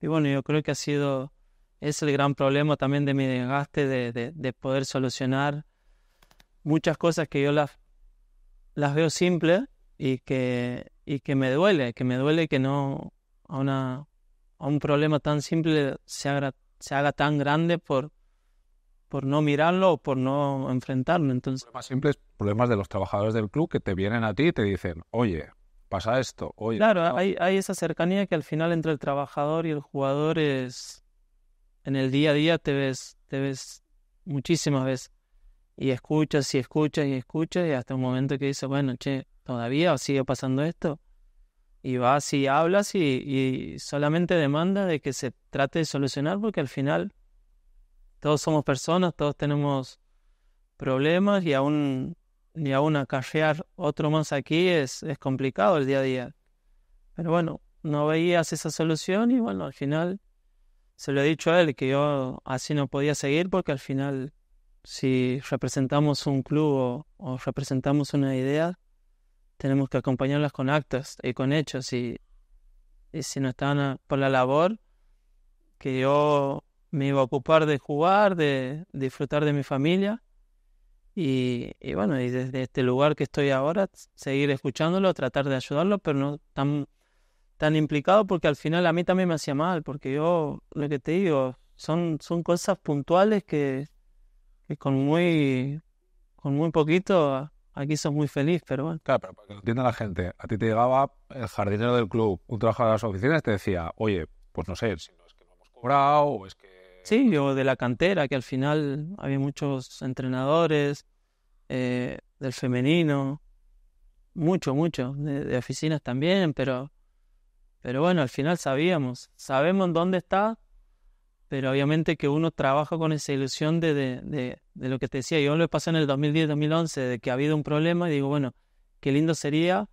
bueno, yo creo que ha sido, es el gran problema también de mi desgaste de, poder solucionar muchas cosas que yo las, veo simples y que, me duele, que me duele que no a, una, un problema tan simple se haga tan grande por, por no mirarlo o por no enfrentarlo. Entonces, problemas simples, problemas de los trabajadores del club que te vienen a ti y te dicen, oye, pasa esto, oye. Claro, hay, esa cercanía que al final entre el trabajador y el jugador es. En el día a día te ves, te ves muchísimas veces. Y escuchas y escuchas y escuchas, y hasta un momento que dices, bueno, che, todavía sigue pasando esto. Y vas y hablas y, y solamente demanda de que se trate de solucionar, porque al final todos somos personas, todos tenemos problemas y aún, y aún acarrear otro más aquí es, complicado el día a día. Pero bueno, no veías esa solución y bueno, al final se lo he dicho a él que yo así no podía seguir porque al final si representamos un club o, representamos una idea, tenemos que acompañarlas con actos y con hechos y, si no están por la labor que yo me iba a ocupar de jugar, de, disfrutar de mi familia. Y, bueno, y desde este lugar que estoy ahora, seguir escuchándolo, tratar de ayudarlo, pero no tan, tan implicado porque al final a mí también me hacía mal, porque yo, lo que te digo, son, son cosas puntuales que, con muy con muy poquito aquí sos muy feliz, pero bueno. Claro, pero para que lo entienda la gente, a ti te llegaba el jardinero del club, un trabajador de las oficinas, te decía, oye, pues no sé, si no es que no hemos cobrado, o es que Sí, o de la cantera, que al final había muchos entrenadores, eh, del femenino, mucho, mucho, de, oficinas también, pero, pero bueno, al final sabíamos, sabemos dónde está, pero obviamente que uno trabaja con esa ilusión de, de, de, lo que te decía, yo lo pasado en el 2010-2011, de que ha habido un problema y digo, bueno, qué lindo sería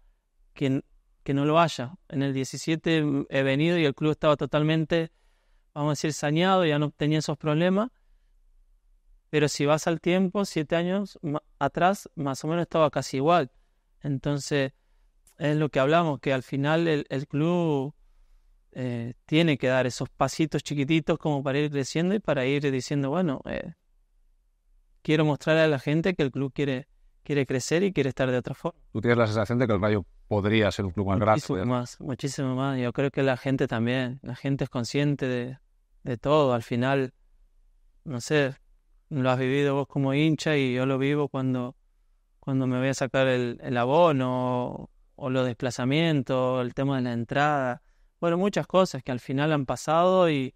que, que no lo haya. En el 17 he venido y el club estaba totalmente vamos a decir, saneado, ya no tenía esos problemas. Pero si vas al tiempo, siete años atrás, más o menos estaba casi igual. Entonces, es lo que hablamos, que al final el, club eh, tiene que dar esos pasitos chiquititos como para ir creciendo y para ir diciendo, bueno, eh, quiero mostrarle a la gente que el club quiere, quiere crecer y quiere estar de otra forma. ¿Tú tienes la sensación de que el Rayo podría ser un club más muchísimo Más, muchísimo más. Yo creo que la gente también, la gente es consciente de, todo. Al final, no sé, lo has vivido vos como hincha y yo lo vivo cuando, cuando me voy a sacar el, abono o, los desplazamientos, el tema de la entrada. Bueno, muchas cosas que al final han pasado y,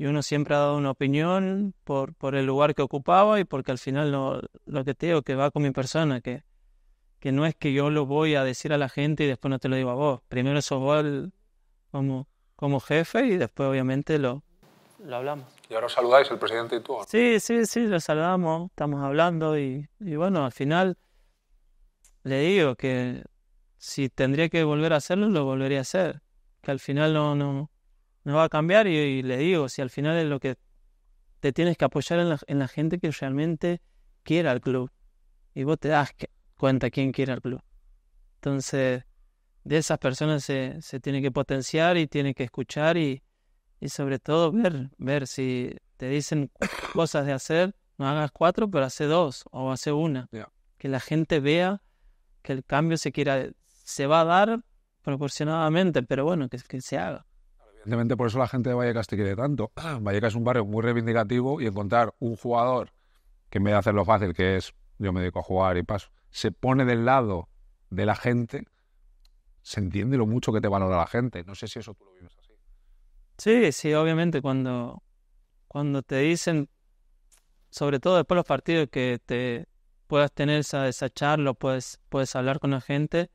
uno siempre ha dado una opinión por, por el lugar que ocupaba y porque al final lo, lo que tengo que va con mi persona, que, que no es que yo lo voy a decir a la gente y después no te lo digo a vos. Primero sos vos como, como jefe y después obviamente lo, lo hablamos. ¿Y ahora saludáis el presidente y tú? Sí, sí, sí, lo saludamos, estamos hablando y, y bueno, al final le digo que si tendría que volver a hacerlo, lo volvería a hacer. Que al final no, no, no va a cambiar y, le digo, si al final es lo que te tienes que apoyar en la, en la gente que realmente quiera al club. Y vos te das que cuenta quién quiere al club. Entonces, de esas personas se, tiene que potenciar y tiene que escuchar y, sobre todo ver, ver si te dicen cosas de hacer, no hagas cuatro, pero hace dos o hace una. Que la gente vea que el cambio se quiera, se va a dar proporcionadamente, pero bueno, que, que se haga. Evidentemente por eso la gente de Vallecas te quiere tanto. <clears throat> Vallecas es un barrio muy reivindicativo y encontrar un jugador que en vez de hacerlo fácil, que es yo me dedico a jugar y paso, se pone del lado de la gente, se entiende lo mucho que te valora la gente. No sé si eso tú lo vives así. Sí, sí, obviamente cuando, cuando te dicen, sobre todo después de los partidos, que te puedas tener esa, esa charla, puedes, puedes hablar con la gente,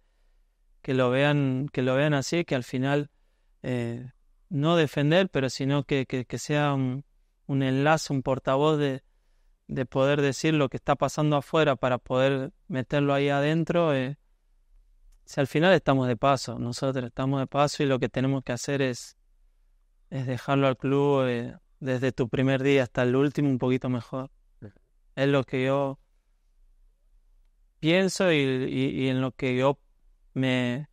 que lo vean, que lo vean así, que al final eh, no defender, pero sino que, que, sea un, enlace, un portavoz de, de poder decir lo que está pasando afuera para poder meterlo ahí adentro, eh, si al final estamos de paso, nosotros estamos de paso y lo que tenemos que hacer es, es dejarlo al club eh, desde tu primer día hasta el último un poquito mejor. Es lo que yo pienso y, en lo que yo me,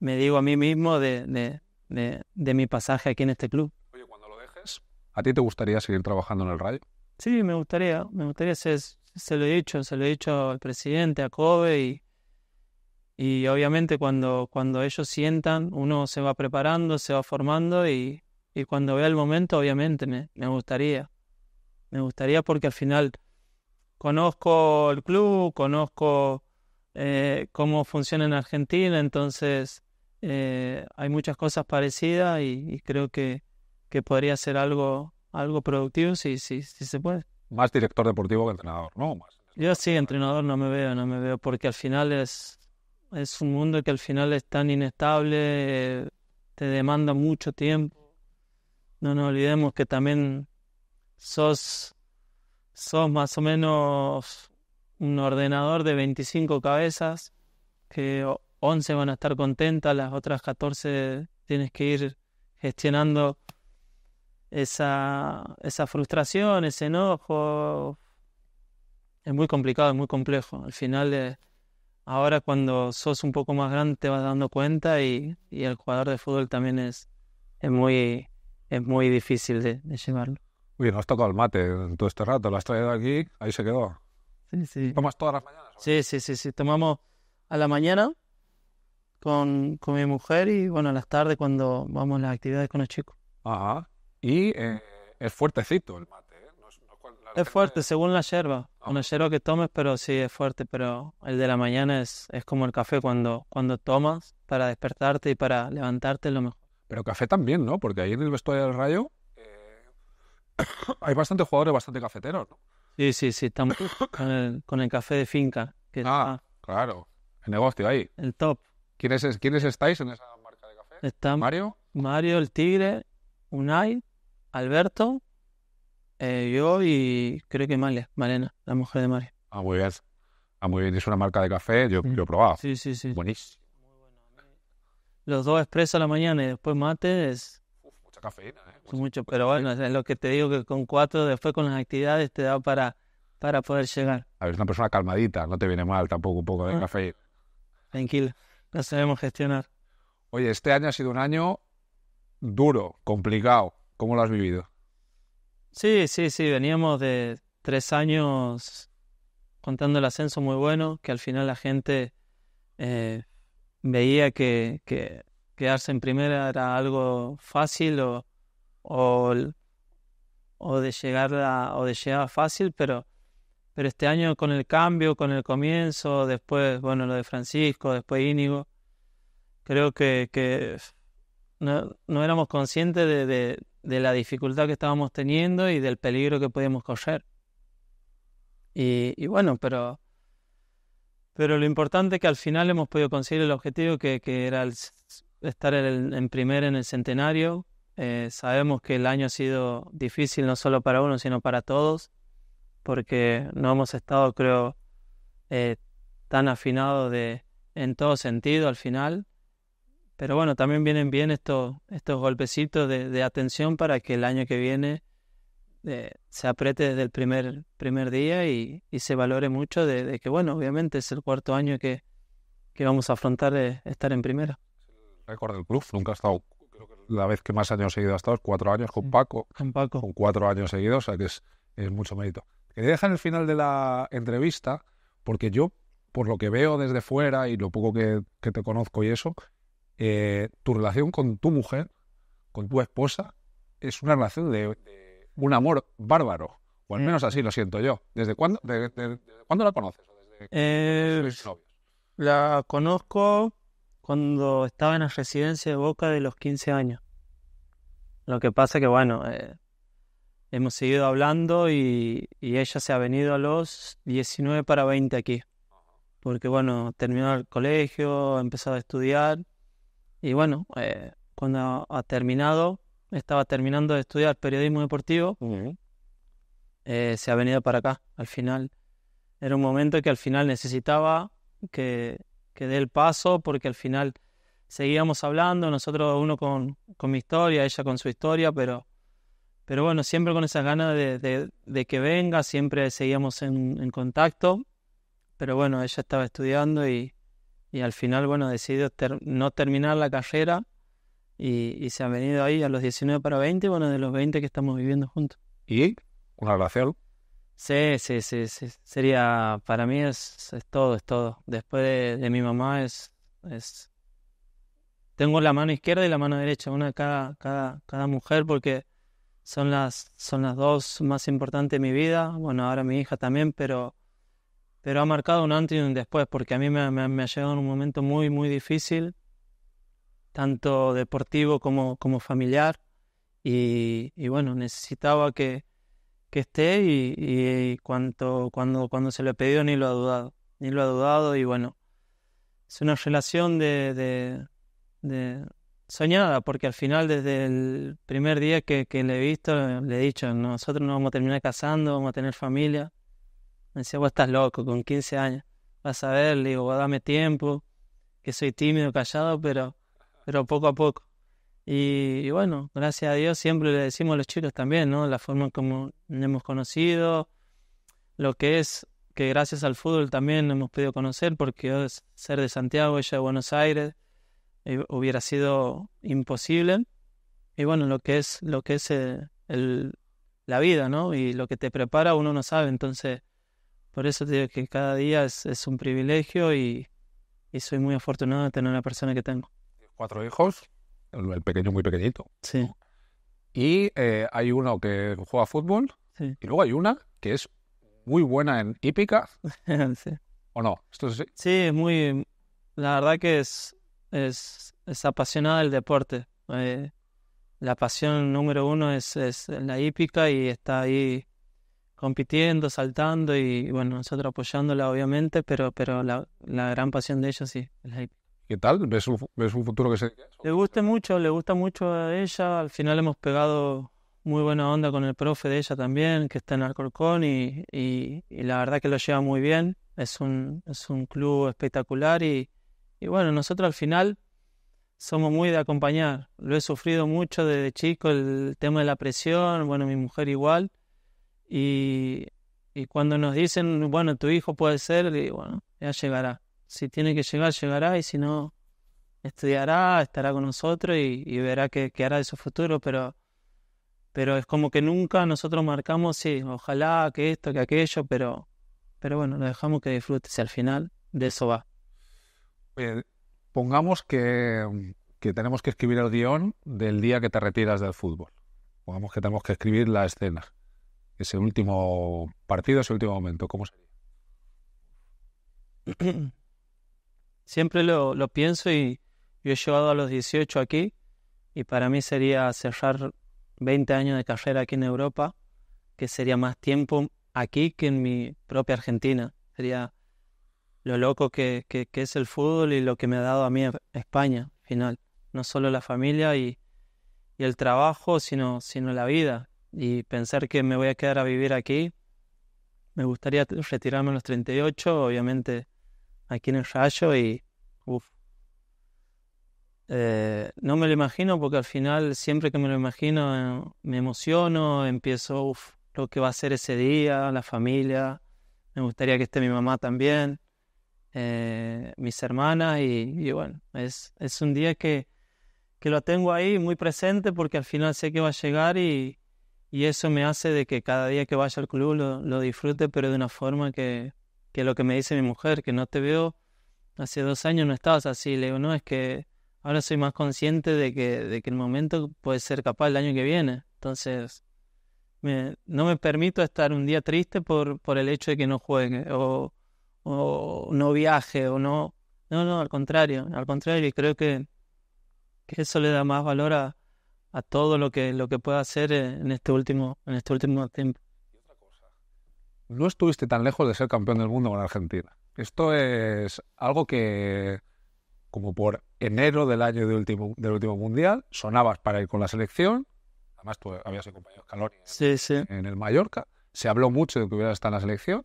digo a mí mismo de, de, de, de mi pasaje aquí en este club. Oye, cuando lo dejes, ¿a ti te gustaría seguir trabajando en el radio? Sí, me gustaría, me gustaría, se, lo he dicho, se lo he dicho al presidente, a Kobe y, y obviamente cuando, cuando ellos sientan, uno se va preparando, se va formando y, cuando vea el momento, obviamente me, gustaría. Me gustaría porque al final conozco el club, conozco eh, cómo funciona en Argentina, entonces eh, hay muchas cosas parecidas y, creo que podría ser algo algo productivo sí, sí, sí se puede. Más director deportivo que entrenador, ¿no? Más... Yo sí, entrenador no me veo, no me veo, porque al final es, es un mundo que al final es tan inestable, te demanda mucho tiempo. No nos olvidemos que también sos, sos más o menos un ordenador de 25 cabezas, que 11 van a estar contentas, las otras 14 tienes que ir gestionando esa, frustración, ese enojo. Es muy complicado, es muy complejo. Al final, ahora cuando sos un poco más grande te vas dando cuenta y, y el jugador de fútbol también es, es, muy, es muy difícil de, llevarlo. Uy, no has tocado el mate todo este rato, lo has traído aquí, ahí se quedó. Sí, sí. todas las mañanas? Sí, sí, sí, sí. Tomamos a la mañana con, con mi mujer y bueno, a las tardes cuando vamos a las actividades con los chicos. Ajá. Y eh, es fuertecito el mate. ¿eh? es, fuerte, según la yerba. un Una yerba que tomes, pero sí es fuerte. Pero el de la mañana es, como el café cuando, cuando tomas para despertarte y para levantarte es lo mejor. Pero café también, ¿no? Porque ahí en el vestuario del Rayo eh, <coughs> hay bastantes jugadores bastante cafeteros, ¿no? Sí, sí, sí, estamos con el, café de finca. Que ah, claro, el negocio ahí. El top. ¿Quiénes, estáis en esa marca de café? Está Mario. Mario, el Tigre, Unai Alberto, eh, yo y creo que Malia, Malena, la mujer de Mario. Ah, muy bien. Ah, muy bien. Es una marca de café, yo he probado. Sí, sí, sí. Buenísimo. Los dos expresos a la mañana y después mate es... mucha cafeína, ¿eh? mucho, pero bueno, es lo que te digo que con cuatro, después con las actividades te da para, para poder llegar. A ver, es una persona calmadita, no te viene mal tampoco un poco de ah. café. Tranquilo, lo sabemos gestionar. Oye, este año ha sido un año duro, complicado, ¿Cómo lo has vivido? Sí, sí, sí, veníamos de tres años contando el ascenso muy bueno, que al final la gente eh, veía que, quedarse en primera era algo fácil o, o, o de llegar o de fácil, pero, pero este año con el cambio, con el comienzo, después, bueno, lo de Francisco, después Íñigo, creo que, no, éramos conscientes de, de la dificultad que estábamos teniendo y del peligro que podíamos correr. Y, bueno, pero, pero lo importante es que al final hemos podido conseguir el objetivo que, era estar en, en, primer en el centenario. Eh, sabemos que el año ha sido difícil no solo para uno, sino para todos, porque no hemos estado, creo, eh, tan afinados en todo sentido al final. Pero bueno, también vienen bien estos, estos golpecitos de, atención para que el año que viene eh, se apriete desde el primer, primer día y, se valore mucho de, que, bueno, obviamente es el cuarto año que, que vamos a afrontar eh, estar en primera. Récord del club, nunca ha estado, creo que la vez que más años seguidos ha estado, cuatro años con Paco. Con Paco. Con cuatro años seguidos, o sea que es, es mucho mérito. Quería dejar el final de la entrevista, porque yo, por lo que veo desde fuera y lo poco que te conozco y eso, eh, tu relación con tu mujer, con tu esposa, es una relación de, un amor bárbaro. O al menos así lo siento yo. ¿Desde cuándo, la conoces? Eh, la conozco cuando estaba en la residencia de Boca de los 15 años. Lo que pasa que, bueno, eh, hemos seguido hablando y, y, ella se ha venido a los 19 para 20 aquí. Porque, bueno, terminó el colegio, empezó a estudiar y bueno, eh, cuando ha terminado, estaba terminando de estudiar periodismo deportivo, eh, se ha venido para acá. Al final, era un momento que al final necesitaba que, que dé el paso, porque al final seguíamos hablando, nosotros uno con, con mi historia, ella con su historia, pero, pero bueno, siempre con esas ganas de, de, que venga, siempre seguíamos en contacto, pero bueno, ella estaba estudiando y, y al final, bueno, decidió no terminar la carrera y, se han venido ahí a los 19 para 20, bueno, de los 20 que estamos viviendo juntos. ¿Y una relación? Sí, sí, sí, sí. Sería, para mí es, todo, es todo. Después de, mi mamá es, es... Tengo la mano izquierda y la mano derecha, una cada, cada, cada mujer porque son las, son las dos más importantes de mi vida. Bueno, ahora mi hija también, pero pero ha marcado un antes y un después, porque a mí me, ha llegado en un momento muy, muy difícil, tanto deportivo como, como familiar, y, bueno, necesitaba que, que esté y, cuanto, cuando, cuando se lo pidió ni lo ha dudado, ni lo ha dudado y bueno, es una relación de, de, de soñada porque al final desde el primer día que, que le he visto le he dicho, nosotros nos vamos a terminar casando, vamos a tener familia me decía, vos estás loco, con 15 años. Vas a ver, le digo, dame tiempo, que soy tímido, callado, pero, pero poco a poco. Y, bueno, gracias a Dios siempre le decimos a los chicos también, ¿no? La forma como hemos conocido, lo que es que gracias al fútbol también hemos podido conocer, porque ser de Santiago, ella de Buenos Aires, hubiera sido imposible. Y bueno, lo que es, lo que es eh, el, la vida, ¿no? Y lo que te prepara uno no sabe, entonces por eso digo que cada día es, un privilegio y, soy muy afortunado de tener la persona que tengo. Cuatro hijos, el pequeño muy pequeñito. Sí. Y eh, hay uno que juega fútbol sí. y luego hay una que es muy buena en hípica. <laughs> ¿O no? Sí, es muy... La verdad que es, es, apasionada del deporte. Eh, la pasión número uno es, es la hípica y está ahí compitiendo, saltando y, bueno, nosotros apoyándola obviamente, pero, pero la, gran pasión de ella sí. ¿Qué tal? ¿Ves un, futuro que se... Le gusta mucho, le gusta mucho a ella, al final hemos pegado muy buena onda con el profe de ella también, que está en Alcorcón y, y, la verdad que lo lleva muy bien, es un, es un club espectacular y, y bueno, nosotros al final somos muy de acompañar. Lo he sufrido mucho desde chico, el tema de la presión, bueno, mi mujer igual, y, cuando nos dicen, bueno, tu hijo puede ser, y bueno, ya llegará. Si tiene que llegar, llegará, y si no, estudiará, estará con nosotros y, verá qué, hará de su futuro, pero, pero es como que nunca nosotros marcamos, sí, ojalá que esto, que aquello, pero, pero bueno, lo dejamos que disfrute, si al final de eso va. pongamos que, que tenemos que escribir el guión del día que te retiras del fútbol. Pongamos que tenemos que escribir la escena ese último partido, ese último momento? ¿Cómo sería? <clears throat> Siempre lo, pienso y yo he llegado a los 18 aquí y para mí sería cerrar 20 años de carrera aquí en Europa, que sería más tiempo aquí que en mi propia Argentina. Sería lo loco que, que, es el fútbol y lo que me ha dado a mí España, final. No solo la familia y, y el trabajo, sino, sino la vida y pensar que me voy a quedar a vivir aquí. Me gustaría retirarme a los 38, obviamente aquí en el rayo y eh, no me lo imagino porque al final siempre que me lo imagino eh, me emociono, empiezo lo que va a ser ese día, la familia. Me gustaría que esté mi mamá también, eh, mis hermanas y, y, bueno, es, un día que, que lo tengo ahí muy presente porque al final sé que va a llegar y, y eso me hace de que cada día que vaya al club lo, disfrute, pero de una forma que, que, lo que me dice mi mujer, que no te veo, hace dos años no estabas así, le digo, no, es que ahora soy más consciente de que, de que el momento puede ser capaz el año que viene. Entonces, me, no me permito estar un día triste por, por el hecho de que no juegue o, o no viaje o no... No, no, al contrario, al contrario, y creo que, que eso le da más valor a, a todo lo que, lo que pueda hacer eh, en este último, en este último tiempo. No estuviste tan lejos de ser campeón del mundo con Argentina. Esto es algo que, como por enero del año de último, del último mundial, sonabas para ir con la selección. Además, tú habías acompañado Calori sí, en el Mallorca. Se habló mucho de que hubieras estado en la selección.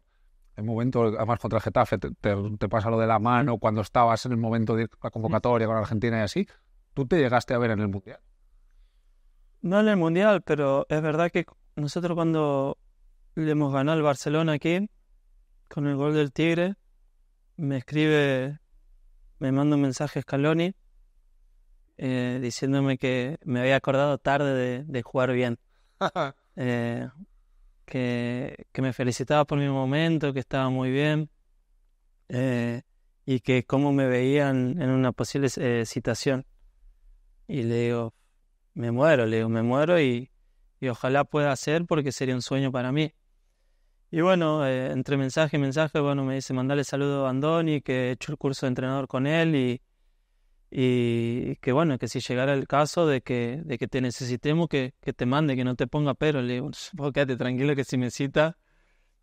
En momento, además contra Getafe, te, te, pasa lo de la mano cuando estabas en el momento de la convocatoria con Argentina y así. ¿Tú te llegaste a ver en el mundial? no en el Mundial, pero es verdad que nosotros cuando le hemos ganado al Barcelona aquí, con el gol del Tigre, me escribe, me manda un mensaje Scaloni eh, diciéndome que me había acordado tarde de, jugar bien. <laughs> Eh, que, me felicitaba por mi momento, que estaba muy bien eh, y que cómo me veían en una posible situación. Y le digo, me muero, le digo, me muero y, y ojalá pueda hacer porque sería un sueño para mí. Y bueno, eh, entre mensaje y mensaje, bueno, me dice, mandale saludo a Andoni, que he hecho el curso de entrenador con él y, y que bueno, que si llegara el caso de que, de que te necesitemos, que, te mande, que no te ponga pero. Le digo, pues <laughs> quédate tranquilo que si me cita,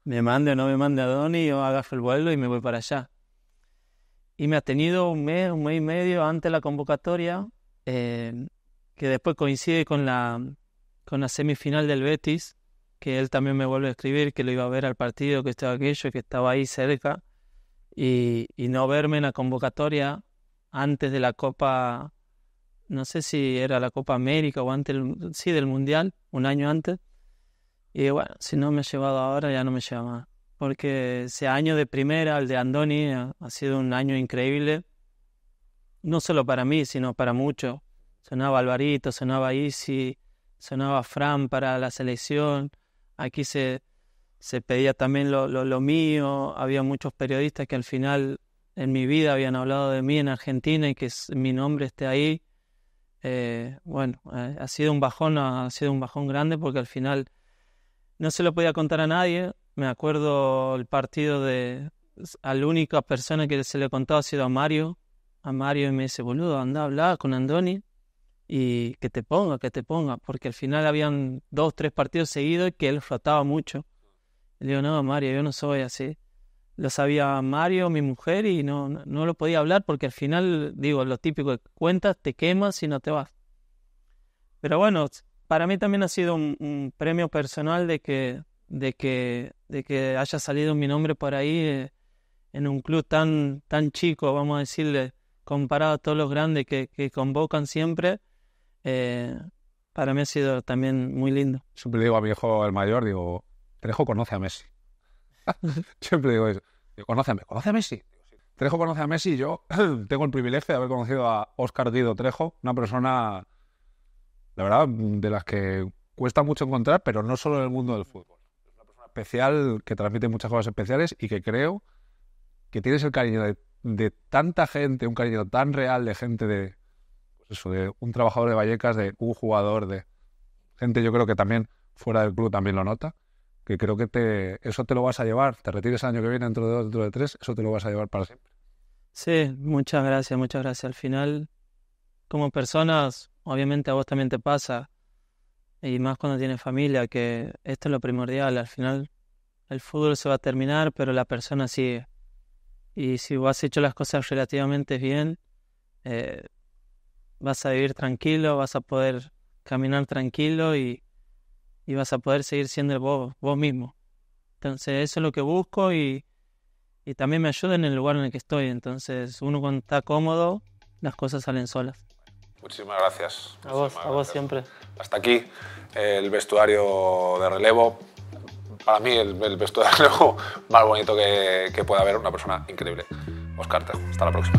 me mande o no me mande a Doni, yo agarro el vuelo y me voy para allá. Y me ha tenido un mes, un mes y medio antes la convocatoria, eh, que después coincide con la, con la semifinal del Betis, que él también me vuelve a escribir, que lo iba a ver al partido, que estaba aquello, que estaba ahí cerca, y, no verme en la convocatoria antes de la Copa, no sé si era la Copa América o antes, sí, del Mundial, un año antes. Y bueno, si no me ha llevado ahora, ya no me lleva más. Porque ese año de primera, el de Andoni, ha, ha sido un año increíble, no solo para mí, sino para muchos Sonaba Alvarito, sonaba Isi, sonaba Fran para la selección. Aquí se, se pedía también lo, mío. Había muchos periodistas que al final en mi vida habían hablado de mí en Argentina y que mi nombre esté ahí. Eh, bueno, eh, ha sido un bajón, ha sido un bajón grande porque al final no se lo podía contar a nadie. Me acuerdo el partido de al la única persona que se le contó ha sido a Mario, a Mario y me dice, boludo, anda a hablar con Andoni, y que te ponga, que te ponga, porque al final habían dos, tres partidos seguidos y que él flotaba mucho. Le digo, no, Mario, yo no soy así. Lo sabía Mario, mi mujer, y no, no, lo podía hablar porque al final, digo, lo típico que cuentas, te quemas y no te vas. Pero bueno, para mí también ha sido un, premio personal de que, de, que, de que haya salido mi nombre por ahí eh, en un club tan, tan chico, vamos a decirle, comparado a todos los grandes que, que convocan siempre eh, para mí ha sido también muy lindo. Siempre le digo a mi hijo, el mayor, digo, Trejo conoce a Messi. <laughs> <laughs> Siempre digo eso. conoce, a, Messi. Trejo conoce a Messi y yo <clears throat> tengo el privilegio de haber conocido a Oscar Guido Trejo, una persona, la verdad, de las que cuesta mucho encontrar, pero no solo en el mundo del fútbol. Es una persona especial que transmite muchas cosas especiales y que creo que tienes el cariño de tanta gente, un cariño tan real de gente de, pues eso, de un trabajador de Vallecas, de un jugador, de gente, yo creo que también fuera del club también lo nota, que creo que te, eso te lo vas a llevar, te retires el año que viene, dentro de dos, dentro de tres, eso te lo vas a llevar para siempre. Sí, muchas gracias, muchas gracias. Al final, como personas, obviamente a vos también te pasa, y más cuando tienes familia, que esto es lo primordial, al final el fútbol se va a terminar, pero la persona sigue. Y si vos has hecho las cosas relativamente bien, eh, vas a vivir tranquilo, vas a poder caminar tranquilo y, vas a poder seguir siendo vos, vos mismo. Entonces eso es lo que busco y, también me ayuda en el lugar en el que estoy. Entonces uno cuando está cómodo, las cosas salen solas. Muchísimas gracias. A vos, a vos siempre. Hasta aquí el vestuario de relevo. Para mí el, vestuario de relevo <laughs> más bonito que, que pueda haber una persona increíble. Oscar, hasta la próxima.